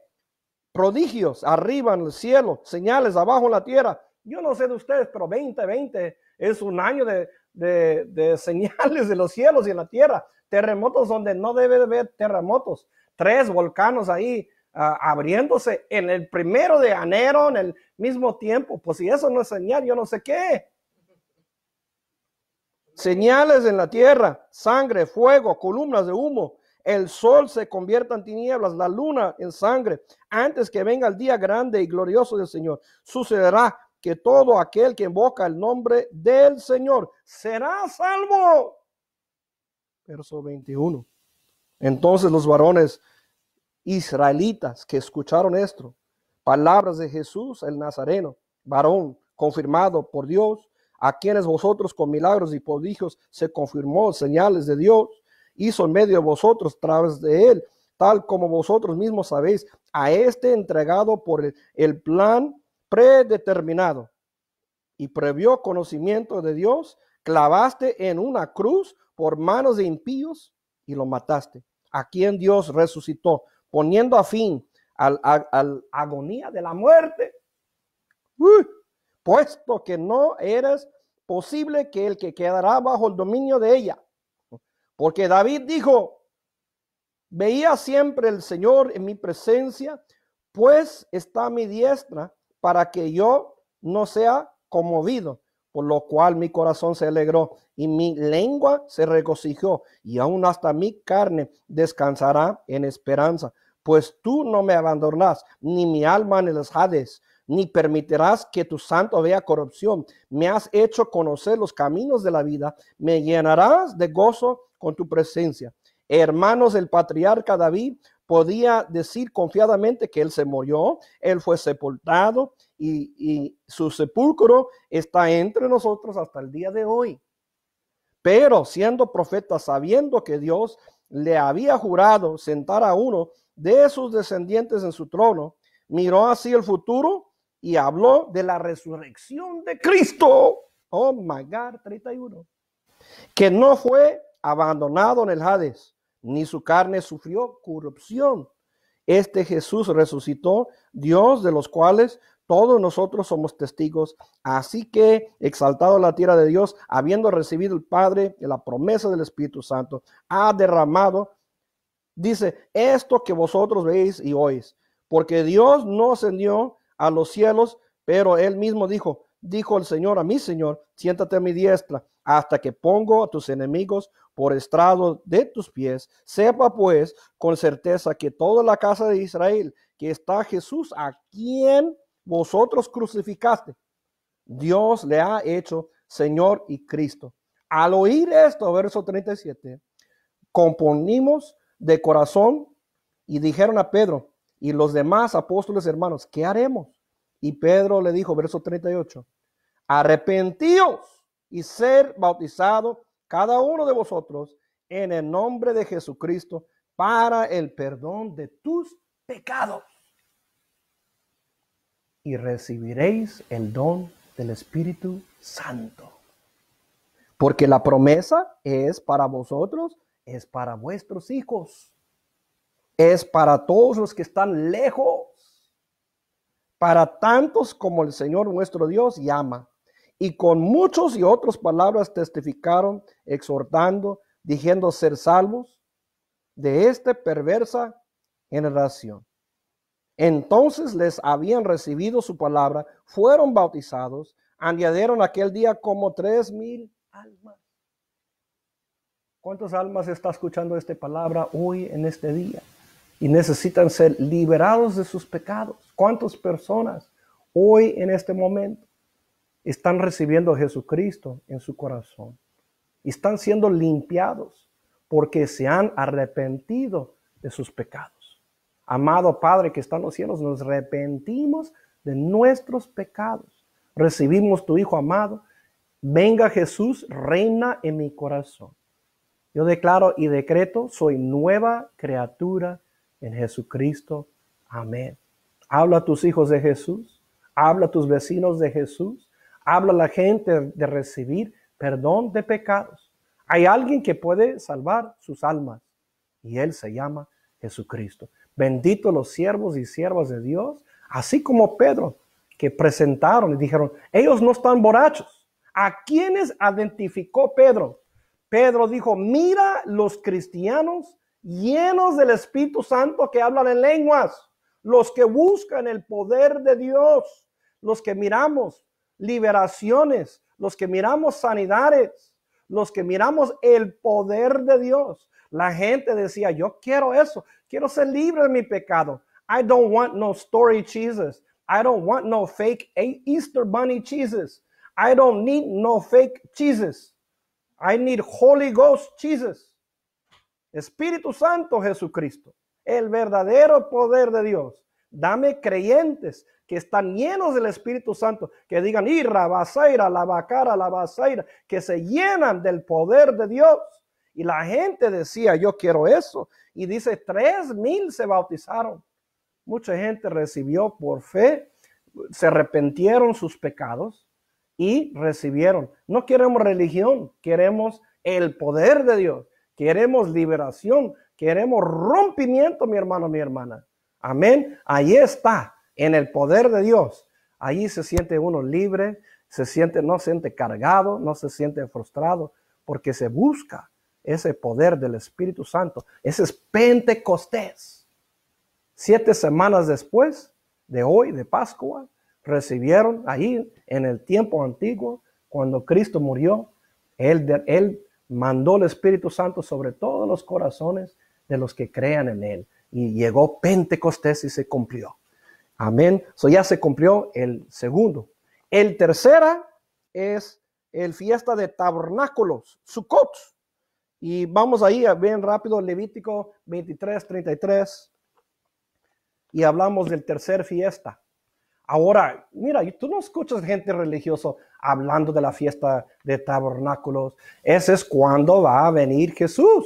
prodigios arriba en el cielo, señales abajo en la tierra. Yo no sé de ustedes, pero 2020 es un año de, señales de los cielos y en la tierra. Terremotos donde no debe haber terremotos. Tres volcanos ahí ah, abriéndose en el primero de enero, en el mismo tiempo. Pues si eso no es señal, yo no sé qué. Señales en la tierra, sangre, fuego, columnas de humo. El sol se convierta en tinieblas, la luna en sangre, antes que venga el día grande y glorioso del Señor. Sucederá que todo aquel que invoca el nombre del Señor será salvo. Verso 21. Entonces los varones israelitas que escucharon esto, palabras de Jesús el Nazareno, varón confirmado por Dios a quienes vosotros con milagros y prodigios se confirmó señales de Dios, hizo en medio de vosotros través de él, tal como vosotros mismos sabéis, a este entregado por el, plan predeterminado y previo conocimiento de Dios, clavaste en una cruz por manos de impíos y lo mataste, a quien Dios resucitó, poniendo a fin a la agonía de la muerte. puesto que no eres posible que el que quedará bajo el dominio de ella. Porque David dijo, veía siempre el Señor en mi presencia, pues está a mi diestra para que yo no sea conmovido, por lo cual mi corazón se alegró y mi lengua se regocijó, y aún hasta mi carne descansará en esperanza, pues tú no me abandonas ni mi alma en el Hades ni permitirás que tu santo vea corrupción. Me has hecho conocer los caminos de la vida, me llenarás de gozo con tu presencia. Hermanos, el patriarca David podía decir confiadamente que él se murió, él fue sepultado y, y su sepulcro está entre nosotros hasta el día de hoy. Pero siendo profeta, sabiendo que Dios le había jurado sentar a uno de sus descendientes en su trono, miró así el futuro y habló de la resurrección de Cristo. Oh my 31. Que no fue abandonado en el Hades, ni su carne sufrió corrupción. Este Jesús resucitó, Dios de los cuales todos nosotros somos testigos. Así que, exaltado la tierra de Dios, habiendo recibido el Padre y la promesa del Espíritu Santo, ha derramado, dice, esto que vosotros veis y oís, porque Dios no ascendió a los cielos, pero él mismo dijo, dijo el Señor a mi Señor, siéntate a mi diestra, hasta que pongo a tus enemigos por estrado de tus pies. Sepa pues con certeza que toda la casa de Israel, que está Jesús a quien vosotros crucificaste, Dios le ha hecho Señor y Cristo. Al oír esto, verso 37, componimos de corazón y dijeron a Pedro y los demás apóstoles hermanos, ¿qué haremos? Y Pedro le dijo, verso 38, arrepentíos y ser bautizados cada uno de vosotros en el nombre de Jesucristo para el perdón de tus pecados. Y recibiréis el don del Espíritu Santo. Porque la promesa es para vosotros, es para vuestros hijos, es para todos los que están lejos para tantos como el Señor nuestro Dios llama. Y con muchos y otras palabras testificaron, exhortando, diciendo ser salvos de esta perversa generación. Entonces les habían recibido su palabra, fueron bautizados, añadieron aquel día como tres mil almas. ¿Cuántas almas está escuchando esta palabra hoy en este día? y necesitan ser liberados de sus pecados. ¿Cuántas personas hoy en este momento están recibiendo a Jesucristo en su corazón? están siendo limpiados porque se han arrepentido de sus pecados. Amado Padre que está en los cielos, nos arrepentimos de nuestros pecados. Recibimos tu Hijo amado. Venga Jesús, reina en mi corazón. Yo declaro y decreto, soy nueva criatura en Jesucristo. Amén. Habla a tus hijos de Jesús, habla a tus vecinos de Jesús, habla a la gente de recibir perdón de pecados. Hay alguien que puede salvar sus almas y él se llama Jesucristo. Bendito los siervos y siervas de Dios, así como Pedro, que presentaron y dijeron, ellos no están borrachos. ¿A quiénes identificó Pedro? Pedro dijo, mira los cristianos llenos del Espíritu Santo que hablan en lenguas, los que buscan el poder de Dios, los que miramos liberaciones, los que miramos sanidades, los que miramos el poder de Dios. La gente decía, yo quiero eso, quiero ser libre de mi pecado. I don't want no story cheeses. I don't want no fake Easter bunny cheeses. I don't need no fake cheeses. I need Holy Ghost cheeses. Espíritu Santo Jesucristo, el verdadero poder de Dios. Dame creyentes que están llenos del Espíritu Santo, que digan, irra, basaira, la vacara, la basaira, que se llenan del poder de Dios. Y la gente decía, yo quiero eso. Y dice, tres mil se bautizaron. Mucha gente recibió por fe, se arrepintieron sus pecados y recibieron. No queremos religión, queremos el poder de Dios. Queremos liberación, queremos rompimiento, mi hermano, mi hermana. Amén. Ahí está, en el poder de Dios. Ahí se siente uno libre, se siente, no se siente cargado, no se siente frustrado, porque se busca ese poder del Espíritu Santo. Ese es Pentecostés. Siete semanas después de hoy, de Pascua, recibieron ahí en el tiempo antiguo, cuando Cristo murió, él mandó el Espíritu Santo sobre todos los corazones de los que crean en Él. Y llegó Pentecostés y se cumplió. Amén. So ya se cumplió el segundo. El tercera es el fiesta de tabernáculos, Sukkot. Y vamos ahí bien rápido, Levítico 23, 33. Y hablamos del tercer fiesta. Ahora, mira, tú no escuchas gente religiosa hablando de la fiesta de tabernáculos. Ese es cuando va a venir Jesús.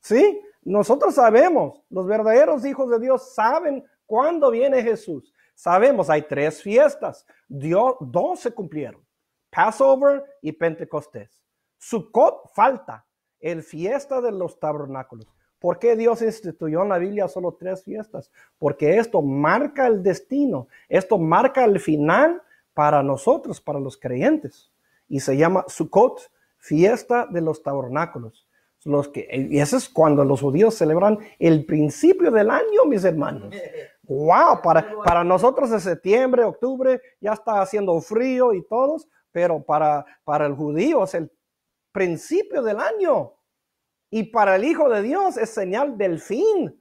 ¿Sí? Nosotros sabemos, los verdaderos hijos de Dios saben cuándo viene Jesús. Sabemos, hay tres fiestas. Dios, dos se cumplieron. Passover y Pentecostés. Su falta, el fiesta de los tabernáculos. ¿Por qué Dios instituyó en la Biblia solo tres fiestas? Porque esto marca el destino, esto marca el final para nosotros, para los creyentes. Y se llama Sukkot, fiesta de los tabernáculos. Los que, y eso es cuando los judíos celebran el principio del año, mis hermanos. ¡Wow! Para, para nosotros es septiembre, octubre, ya está haciendo frío y todos, pero para, para el judío es el principio del año. Y para el Hijo de Dios es señal del fin,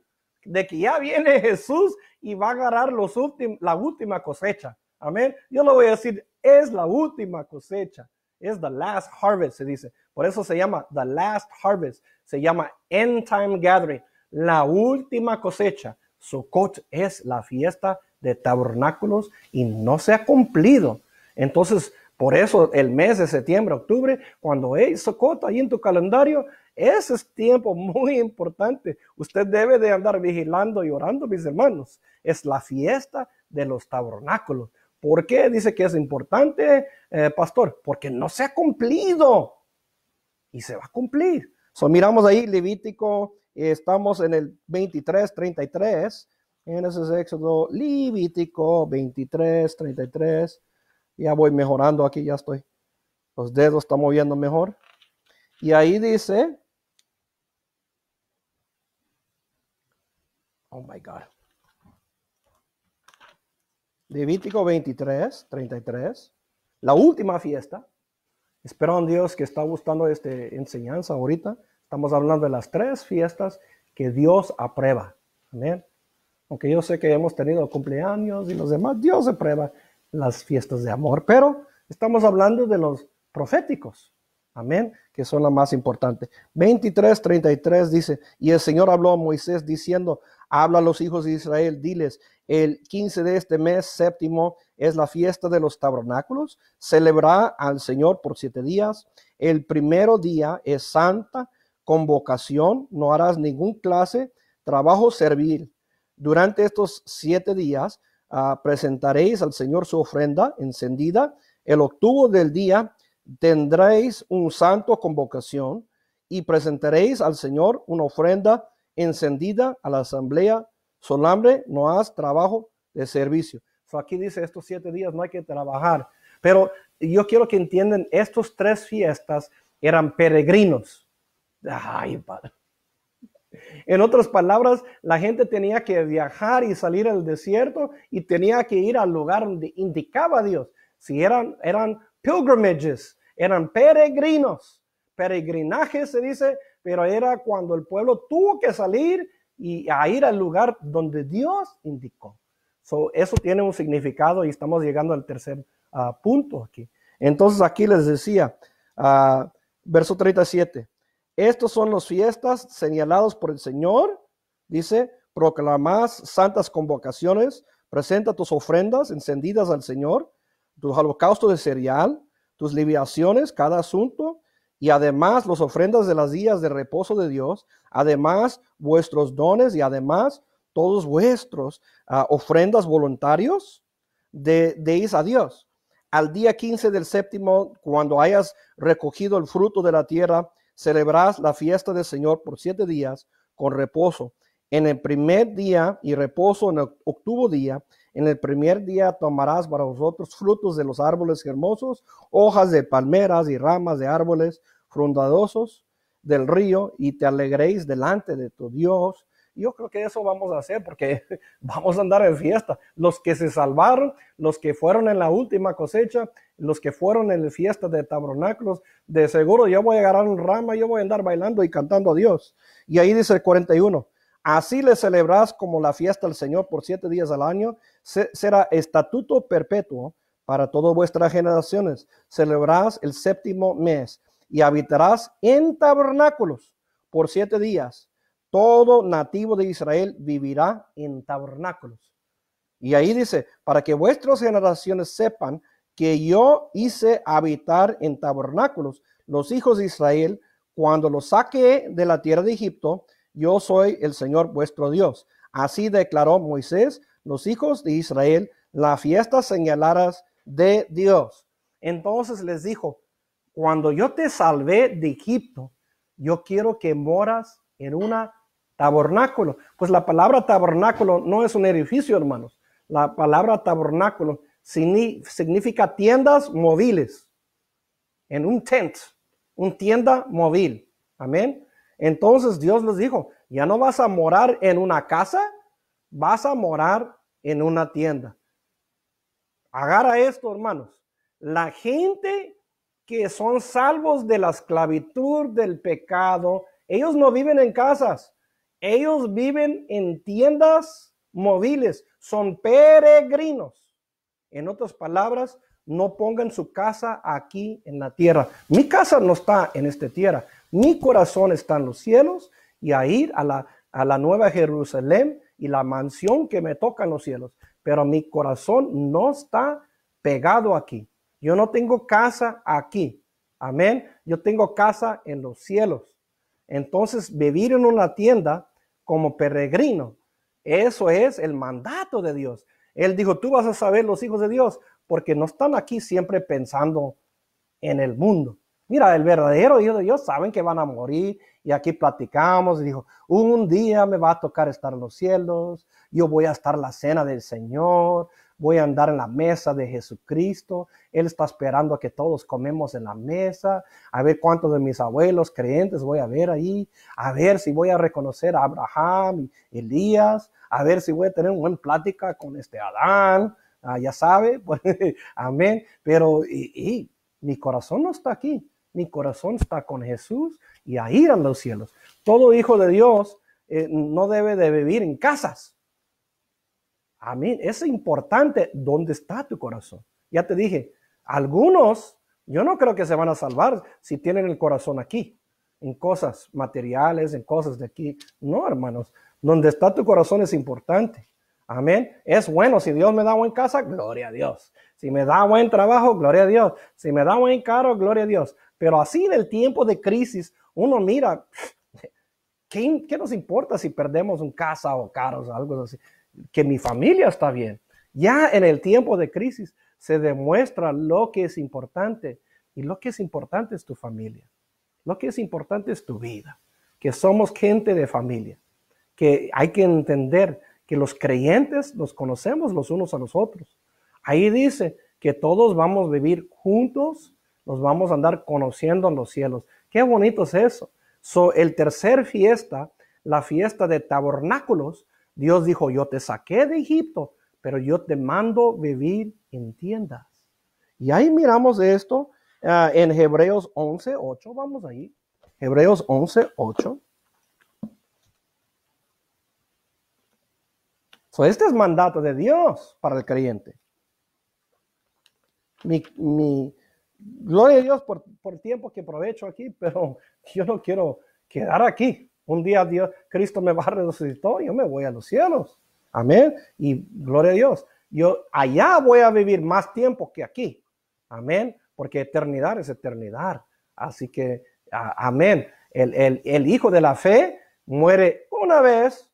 de que ya viene Jesús y va a agarrar los la última cosecha. Amén. Yo lo voy a decir, es la última cosecha. Es the last harvest, se dice. Por eso se llama the last harvest. Se llama end time gathering. La última cosecha. Sukkot es la fiesta de tabernáculos y no se ha cumplido. Entonces, por eso el mes de septiembre, octubre, cuando hay Socot ahí en tu calendario, ese es tiempo muy importante. Usted debe de andar vigilando y orando, mis hermanos. Es la fiesta de los tabernáculos. ¿Por qué dice que es importante, eh, pastor? Porque no se ha cumplido y se va a cumplir. So, miramos ahí Levítico, eh, estamos en el 23, 33, en ese éxodo, Levítico 23, 33. Ya voy mejorando aquí, ya estoy. Los dedos están moviendo mejor. Y ahí dice, Oh my God. Levítico 23, 33. La última fiesta. Espero en Dios que está gustando esta enseñanza ahorita. Estamos hablando de las tres fiestas que Dios aprueba. Amén. Aunque yo sé que hemos tenido cumpleaños y los demás, Dios aprueba las fiestas de amor. Pero estamos hablando de los proféticos. Amén, que son las más importantes. 23, 33 dice, y el Señor habló a Moisés diciendo, habla a los hijos de Israel, diles, el 15 de este mes séptimo es la fiesta de los tabernáculos, celebra al Señor por siete días, el primero día es santa, convocación, no harás ningún clase, trabajo servil. Durante estos siete días ah, presentaréis al Señor su ofrenda encendida, el octubre del día tendréis un santo convocación y presentaréis al Señor una ofrenda encendida a la asamblea solambre no has trabajo de servicio. aquí dice estos siete días no hay que trabajar, pero yo quiero que entiendan, estos tres fiestas eran peregrinos. Ay, padre. En otras palabras, la gente tenía que viajar y salir al desierto y tenía que ir al lugar donde indicaba Dios. Si eran, eran pilgrimages, eran peregrinos. Peregrinaje se dice, pero era cuando el pueblo tuvo que salir y a ir al lugar donde Dios indicó. eso tiene un significado y estamos llegando al tercer ah, punto aquí. Entonces aquí les decía, ah, verso 37, estos son los fiestas señalados por el Señor, dice, proclamas santas convocaciones, presenta tus ofrendas encendidas al Señor, tus holocaustos de cereal, tus liviaciones, cada asunto, y además las ofrendas de las días de reposo de Dios, además vuestros dones y además todos vuestros ah, ofrendas voluntarios de, deis a Dios. Al día 15 del séptimo, cuando hayas recogido el fruto de la tierra, celebrás la fiesta del Señor por siete días con reposo. En el primer día y reposo en el octavo día, en el primer día tomarás para vosotros frutos de los árboles hermosos, hojas de palmeras y ramas de árboles frondosos del río y te alegréis delante de tu Dios. Yo creo que eso vamos a hacer porque vamos a andar en fiesta. Los que se salvaron, los que fueron en la última cosecha, los que fueron en la fiesta de tabernáculos, de seguro yo voy a agarrar un rama, yo voy a andar bailando y cantando a Dios. Y ahí dice el 41, Así le celebrás como la fiesta del Señor por siete días al año. será estatuto perpetuo para todas vuestras generaciones. Celebrás el séptimo mes y habitarás en tabernáculos por siete días. Todo nativo de Israel vivirá en tabernáculos. Y ahí dice, para que vuestras generaciones sepan que yo hice habitar en tabernáculos los hijos de Israel cuando los saqué de la tierra de Egipto yo soy el Señor vuestro Dios. Así declaró Moisés, los hijos de Israel, la fiesta señaladas de Dios. Entonces les dijo, cuando yo te salvé de Egipto, yo quiero que moras en una tabernáculo. Pues la palabra tabernáculo no es un edificio, hermanos. La palabra tabernáculo significa tiendas móviles, en un tent, un tienda móvil. Amén. Entonces Dios les dijo, ya no vas a morar en una casa, vas a morar en una tienda. Agarra esto, hermanos. La gente que son salvos de la esclavitud del pecado, ellos no viven en casas, ellos viven en tiendas móviles, son peregrinos. En otras palabras, no pongan su casa aquí en la tierra. Mi casa no está en esta tierra. Mi corazón está en los cielos y a ir a la, a la nueva Jerusalén y la mansión que me toca en los cielos. Pero mi corazón no está pegado aquí. Yo no tengo casa aquí. Amén. Yo tengo casa en los cielos. Entonces, vivir en una tienda como peregrino, eso es el mandato de Dios. Él dijo, tú vas a saber los hijos de Dios, porque no están aquí siempre pensando en el mundo. Mira, el verdadero hijo de saben que van a morir y aquí platicamos y dijo, un día me va a tocar estar en los cielos, yo voy a estar en la cena del Señor, voy a andar en la mesa de Jesucristo, Él está esperando a que todos comemos en la mesa, a ver cuántos de mis abuelos creyentes voy a ver ahí, a ver si voy a reconocer a Abraham y Elías, a ver si voy a tener una buena plática con este Adán, ah, ya sabe, pues, amén, pero y, mi corazón no está aquí, mi corazón está con Jesús y a ir los cielos. Todo hijo de Dios eh, no debe de vivir en casas. A mí es importante dónde está tu corazón. Ya te dije, algunos, yo no creo que se van a salvar si tienen el corazón aquí, en cosas materiales, en cosas de aquí. No, hermanos, donde está tu corazón es importante. Amén. Es bueno, si Dios me da buena casa, gloria a Dios. Si me da buen trabajo, gloria a Dios. Si me da buen caro, gloria a Dios. Pero así en el tiempo de crisis, uno mira, ¿qué, nos importa si perdemos un casa o caros o algo así? Que mi familia está bien. Ya en el tiempo de crisis se demuestra lo que es importante. Y lo que es importante es tu familia. Lo que es importante es tu vida. Que somos gente de familia. Que hay que entender que los creyentes nos conocemos los unos a los otros. Ahí dice que todos vamos a vivir juntos, nos vamos a andar conociendo en los cielos. Qué bonito es eso. So, el tercer fiesta, la fiesta de tabernáculos, Dios dijo, yo te saqué de Egipto, pero yo te mando vivir en tiendas. Y ahí miramos esto ah, en Hebreos 11, 8. Vamos ahí. Hebreos 11, 8. So, este es mandato de Dios para el creyente mi, gloria a Dios por, por tiempo que aprovecho aquí, pero yo no quiero quedar aquí. Un día Dios, Cristo me va a y yo me voy a los cielos. Amén. Y gloria a Dios. Yo allá voy a vivir más tiempo que aquí. Amén. Porque eternidad es eternidad. Así que, amén. El, el hijo de la fe muere una vez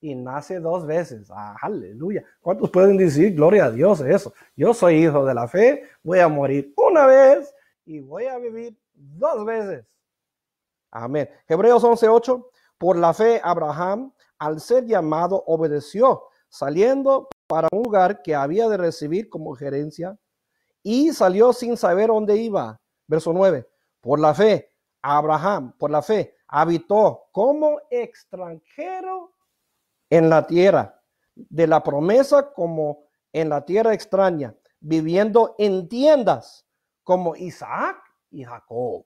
y nace dos veces. aleluya. ¿Cuántos pueden decir gloria a Dios eso? Yo soy hijo de la fe, voy a morir una vez y voy a vivir dos veces. Amén. Hebreos 11:8. Por la fe, Abraham, al ser llamado, obedeció, saliendo para un lugar que había de recibir como gerencia y salió sin saber dónde iba. Verso 9. Por la fe, Abraham, por la fe, habitó como extranjero en la tierra, de la promesa como en la tierra extraña, viviendo en tiendas como Isaac y Jacob,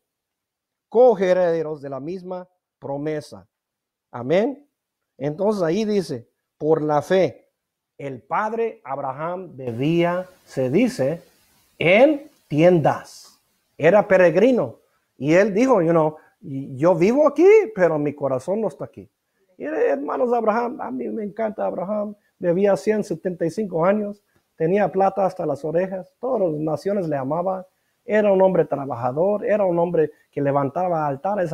coherederos de la misma promesa. Amén. Entonces ahí dice, por la fe, el padre Abraham bebía, se dice, en tiendas. Era peregrino. Y él dijo, you know, yo vivo aquí, pero mi corazón no está aquí hermanos Abraham, a mí me encanta Abraham, bebía 175 años, tenía plata hasta las orejas, todas las naciones le amaban, era un hombre trabajador, era un hombre que levantaba altares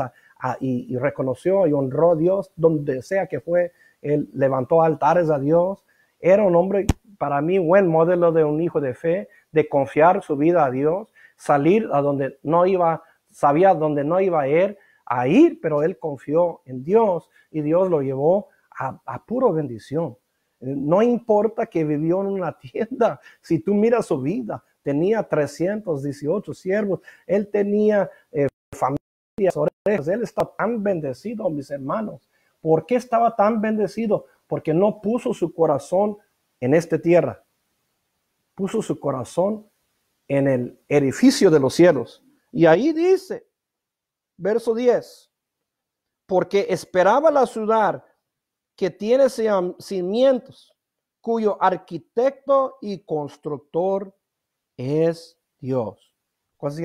y, reconoció y honró a Dios donde sea que fue, él levantó altares a Dios, era un hombre para mí buen modelo de un hijo de fe, de confiar su vida a Dios, salir a donde no iba, sabía dónde no iba a ir, a ir, pero él confió en Dios y Dios lo llevó a, puro bendición. Eh, no importa que vivió en una tienda, si tú miras su vida, tenía 318 siervos, él tenía familia, eh, familias, él está tan bendecido, mis hermanos. ¿Por qué estaba tan bendecido? Porque no puso su corazón en esta tierra, puso su corazón en el edificio de los cielos. Y ahí dice, verso 10, porque esperaba la ciudad que tiene cimientos, cuyo arquitecto y constructor es Dios. ¿Cuántos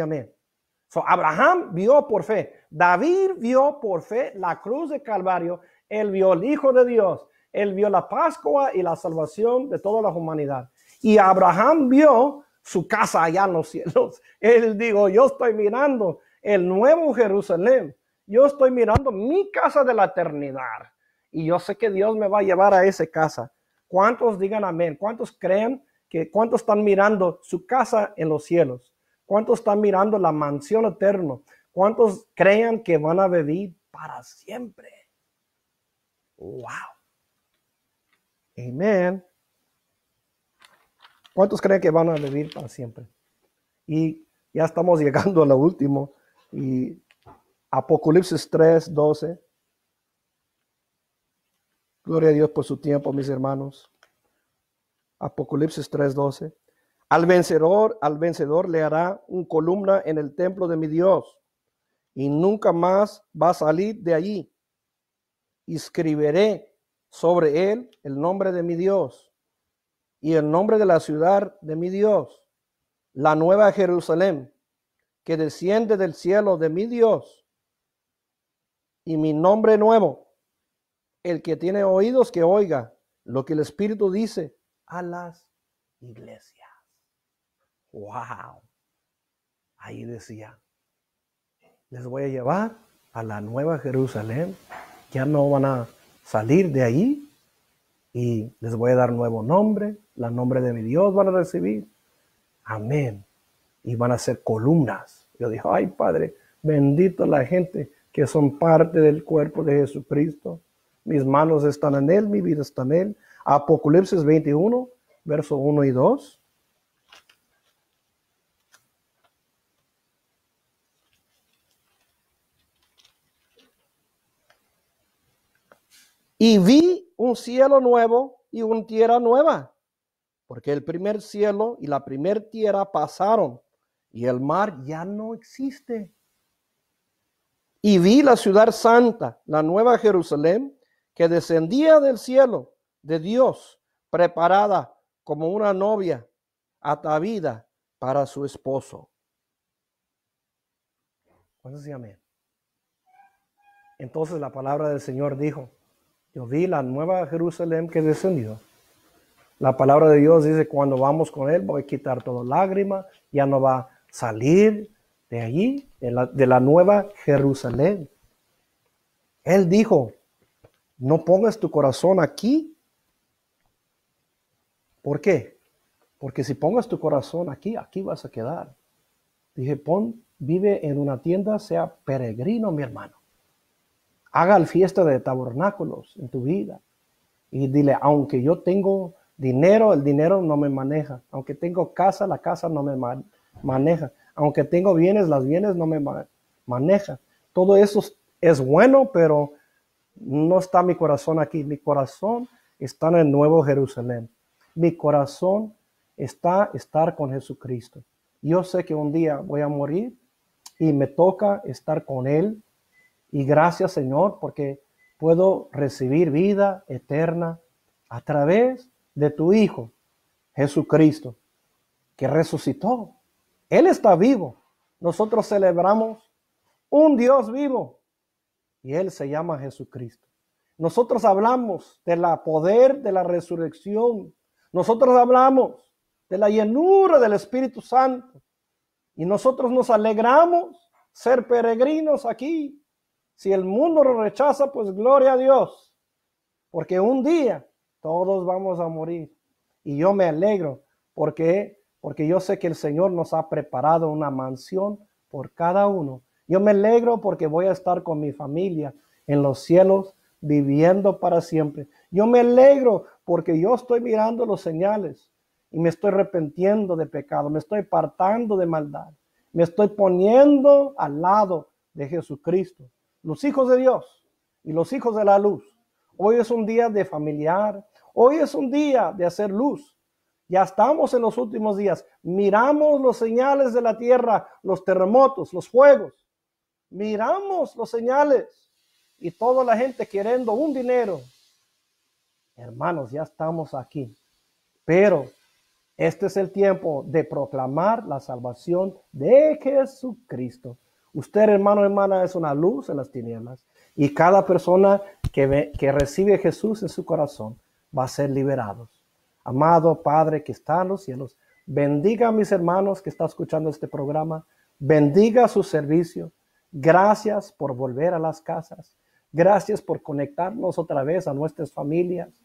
Abraham vio por fe, David vio por fe la cruz de Calvario, él vio el Hijo de Dios, él vio la Pascua y la salvación de toda la humanidad. Y Abraham vio su casa allá en los cielos. Él digo, yo estoy mirando el nuevo Jerusalén. Yo estoy mirando mi casa de la eternidad y yo sé que Dios me va a llevar a esa casa. ¿Cuántos digan amén? ¿Cuántos creen que cuántos están mirando su casa en los cielos? ¿Cuántos están mirando la mansión eterna? ¿Cuántos creen que van a vivir para siempre? Wow. Amén. ¿Cuántos creen que van a vivir para siempre? Y ya estamos llegando a lo último. Y Apocalipsis 3.12 Gloria a Dios por su tiempo, mis hermanos. Apocalipsis 3:12. Al vencedor, al vencedor le hará un columna en el templo de mi Dios y nunca más va a salir de allí. Escribiré sobre él el nombre de mi Dios y el nombre de la ciudad de mi Dios, la nueva Jerusalén, que desciende del cielo de mi Dios y mi nombre nuevo. El que tiene oídos que oiga lo que el Espíritu dice a las iglesias. ¡Wow! Ahí decía, les voy a llevar a la nueva Jerusalén. Ya no van a salir de ahí y les voy a dar nuevo nombre. La nombre de mi Dios van a recibir. Amén y van a ser columnas. Yo dije, ay Padre, bendito la gente que son parte del cuerpo de Jesucristo. Mis manos están en Él, mi vida está en Él. Apocalipsis 21, verso 1 y 2. Y vi un cielo nuevo y una tierra nueva, porque el primer cielo y la primera tierra pasaron y el mar ya no existe. Y vi la ciudad santa, la nueva Jerusalén, que descendía del cielo de Dios, preparada como una novia atavida para su esposo. Pues Entonces la palabra del Señor dijo, yo vi la nueva Jerusalén que descendió. La palabra de Dios dice, cuando vamos con Él, voy a quitar toda lágrima, ya no va salir de allí, de la, de la nueva Jerusalén. Él dijo, no pongas tu corazón aquí. ¿Por qué? Porque si pongas tu corazón aquí, aquí vas a quedar. Dije, pon, vive en una tienda, sea peregrino, mi hermano. Haga el fiesta de tabernáculos en tu vida. Y dile, aunque yo tengo dinero, el dinero no me maneja. Aunque tengo casa, la casa no me, maneja maneja. Aunque tengo bienes, las bienes no me maneja. Todo eso es bueno, pero no está mi corazón aquí. Mi corazón está en el Nuevo Jerusalén. Mi corazón está estar con Jesucristo. Yo sé que un día voy a morir y me toca estar con Él. Y gracias Señor porque puedo recibir vida eterna a través de tu Hijo, Jesucristo, que resucitó él está vivo. Nosotros celebramos un Dios vivo y Él se llama Jesucristo. Nosotros hablamos de la poder de la resurrección. Nosotros hablamos de la llenura del Espíritu Santo. Y nosotros nos alegramos ser peregrinos aquí. Si el mundo lo rechaza, pues gloria a Dios. Porque un día todos vamos a morir. Y yo me alegro porque porque yo sé que el Señor nos ha preparado una mansión por cada uno. Yo me alegro porque voy a estar con mi familia en los cielos viviendo para siempre. Yo me alegro porque yo estoy mirando los señales y me estoy arrepintiendo de pecado, me estoy apartando de maldad, me estoy poniendo al lado de Jesucristo. Los hijos de Dios y los hijos de la luz. Hoy es un día de familiar, hoy es un día de hacer luz, ya estamos en los últimos días. Miramos los señales de la tierra, los terremotos, los fuegos. Miramos los señales y toda la gente queriendo un dinero. Hermanos, ya estamos aquí. Pero este es el tiempo de proclamar la salvación de Jesucristo. Usted, hermano, hermana, es una luz en las tinieblas. Y cada persona que, que recibe a Jesús en su corazón va a ser liberado. Amado Padre que está en los cielos, bendiga a mis hermanos que están escuchando este programa, bendiga su servicio. Gracias por volver a las casas. Gracias por conectarnos otra vez a nuestras familias.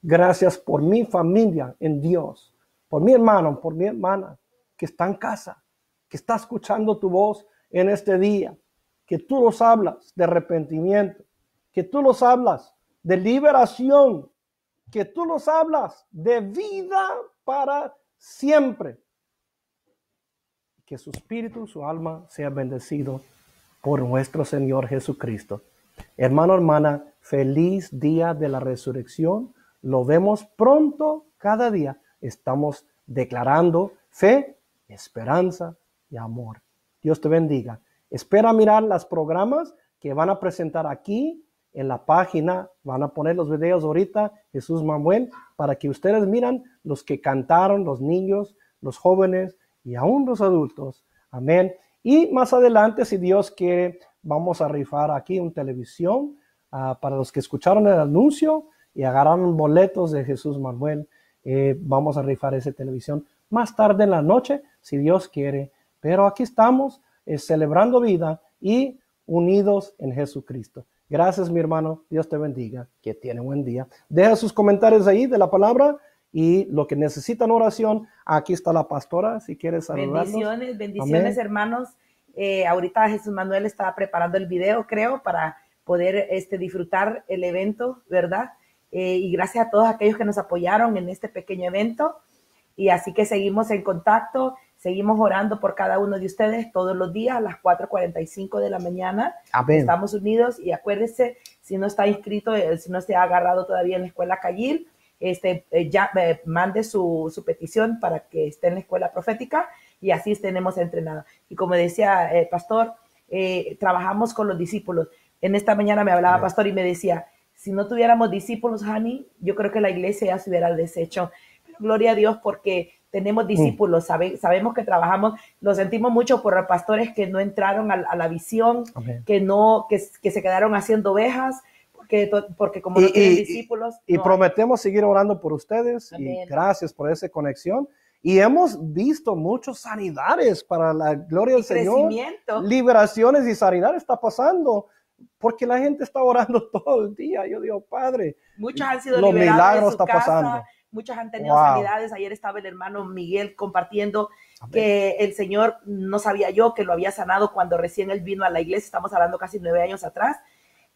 Gracias por mi familia en Dios, por mi hermano, por mi hermana que está en casa, que está escuchando tu voz en este día, que tú los hablas de arrepentimiento, que tú los hablas de liberación, que tú los hablas de vida para siempre. Que su espíritu, su alma sea bendecido por nuestro Señor Jesucristo. Hermano, hermana, feliz día de la resurrección. Lo vemos pronto cada día. Estamos declarando fe, esperanza y amor. Dios te bendiga. Espera mirar los programas que van a presentar aquí en la página, van a poner los videos ahorita, Jesús Manuel, para que ustedes miran los que cantaron, los niños, los jóvenes y aún los adultos. Amén. Y más adelante, si Dios quiere, vamos a rifar aquí un televisión ah, para los que escucharon el anuncio y agarraron boletos de Jesús Manuel. Eh, vamos a rifar esa televisión más tarde en la noche, si Dios quiere. Pero aquí estamos eh, celebrando vida y unidos en Jesucristo. Gracias, mi hermano. Dios te bendiga. Que tiene buen día. Deja sus comentarios ahí de la palabra y lo que necesitan oración. Aquí está la pastora, si quieres saludarnos. Bendiciones, bendiciones, hermanos. Eh, ahorita Jesús Manuel estaba preparando el video, creo, para poder este, disfrutar el evento, ¿verdad? Eh, y gracias a todos aquellos que nos apoyaron en este pequeño evento. Y así que seguimos en contacto. Seguimos orando por cada uno de ustedes todos los días a las 4.45 de la mañana. Estamos unidos y acuérdese, si no está inscrito, eh, si no se ha agarrado todavía en la escuela Cayil, este, eh, ya eh, mande su, su, petición para que esté en la escuela profética y así estemos entrenados. Y como decía el pastor, trabajamos con los discípulos. En esta mañana me hablaba el pastor y me decía, si no tuviéramos discípulos, Hani, yo creo que la iglesia ya se hubiera deshecho. gloria a Dios porque tenemos mm. discípulos, sabemos que trabajamos, lo sentimos mucho por pastores que no entraron a, la visión, que no, que, se quedaron haciendo ovejas, porque, porque como discípulos. Y, prometemos seguir orando por ustedes y gracias por esa conexión. Y hemos visto muchos sanidades para la gloria del Señor. Liberaciones y sanidad está pasando porque la gente está orando todo el día. Yo digo, Padre, muchos han sido los milagros está pasando muchas han tenido sanidades. Ayer estaba el hermano Miguel compartiendo que el Señor, no sabía yo que lo había sanado cuando recién él vino a la iglesia, estamos hablando casi nueve años atrás,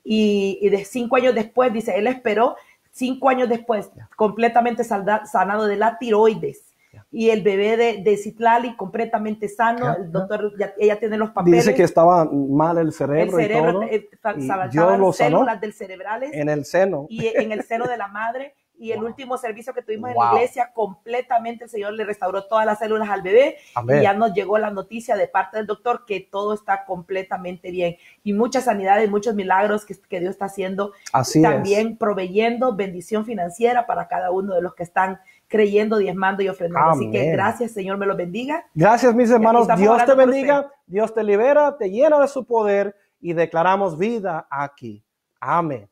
y, de cinco años después, dice, él esperó cinco años después, completamente sanado de la tiroides. Y el bebé de, de Citlali completamente sano, el doctor, ya, ella tiene los papeles. Dice que estaba mal el cerebro. El cerebro, eh, y todo, y del cerebrales. En el seno. Y en el seno de la madre. y el último servicio que tuvimos en la iglesia, completamente el Señor le restauró todas las células al bebé y ya nos llegó la noticia de parte del doctor que todo está completamente bien y mucha sanidad y muchos milagros que, Dios está haciendo, Así también proveyendo bendición financiera para cada uno de los que están creyendo, diezmando y ofrendando. Así que gracias, Señor, me lo bendiga. Gracias, mis hermanos. Dios te bendiga, Dios te libera, te llena de su poder y declaramos vida aquí. Amén.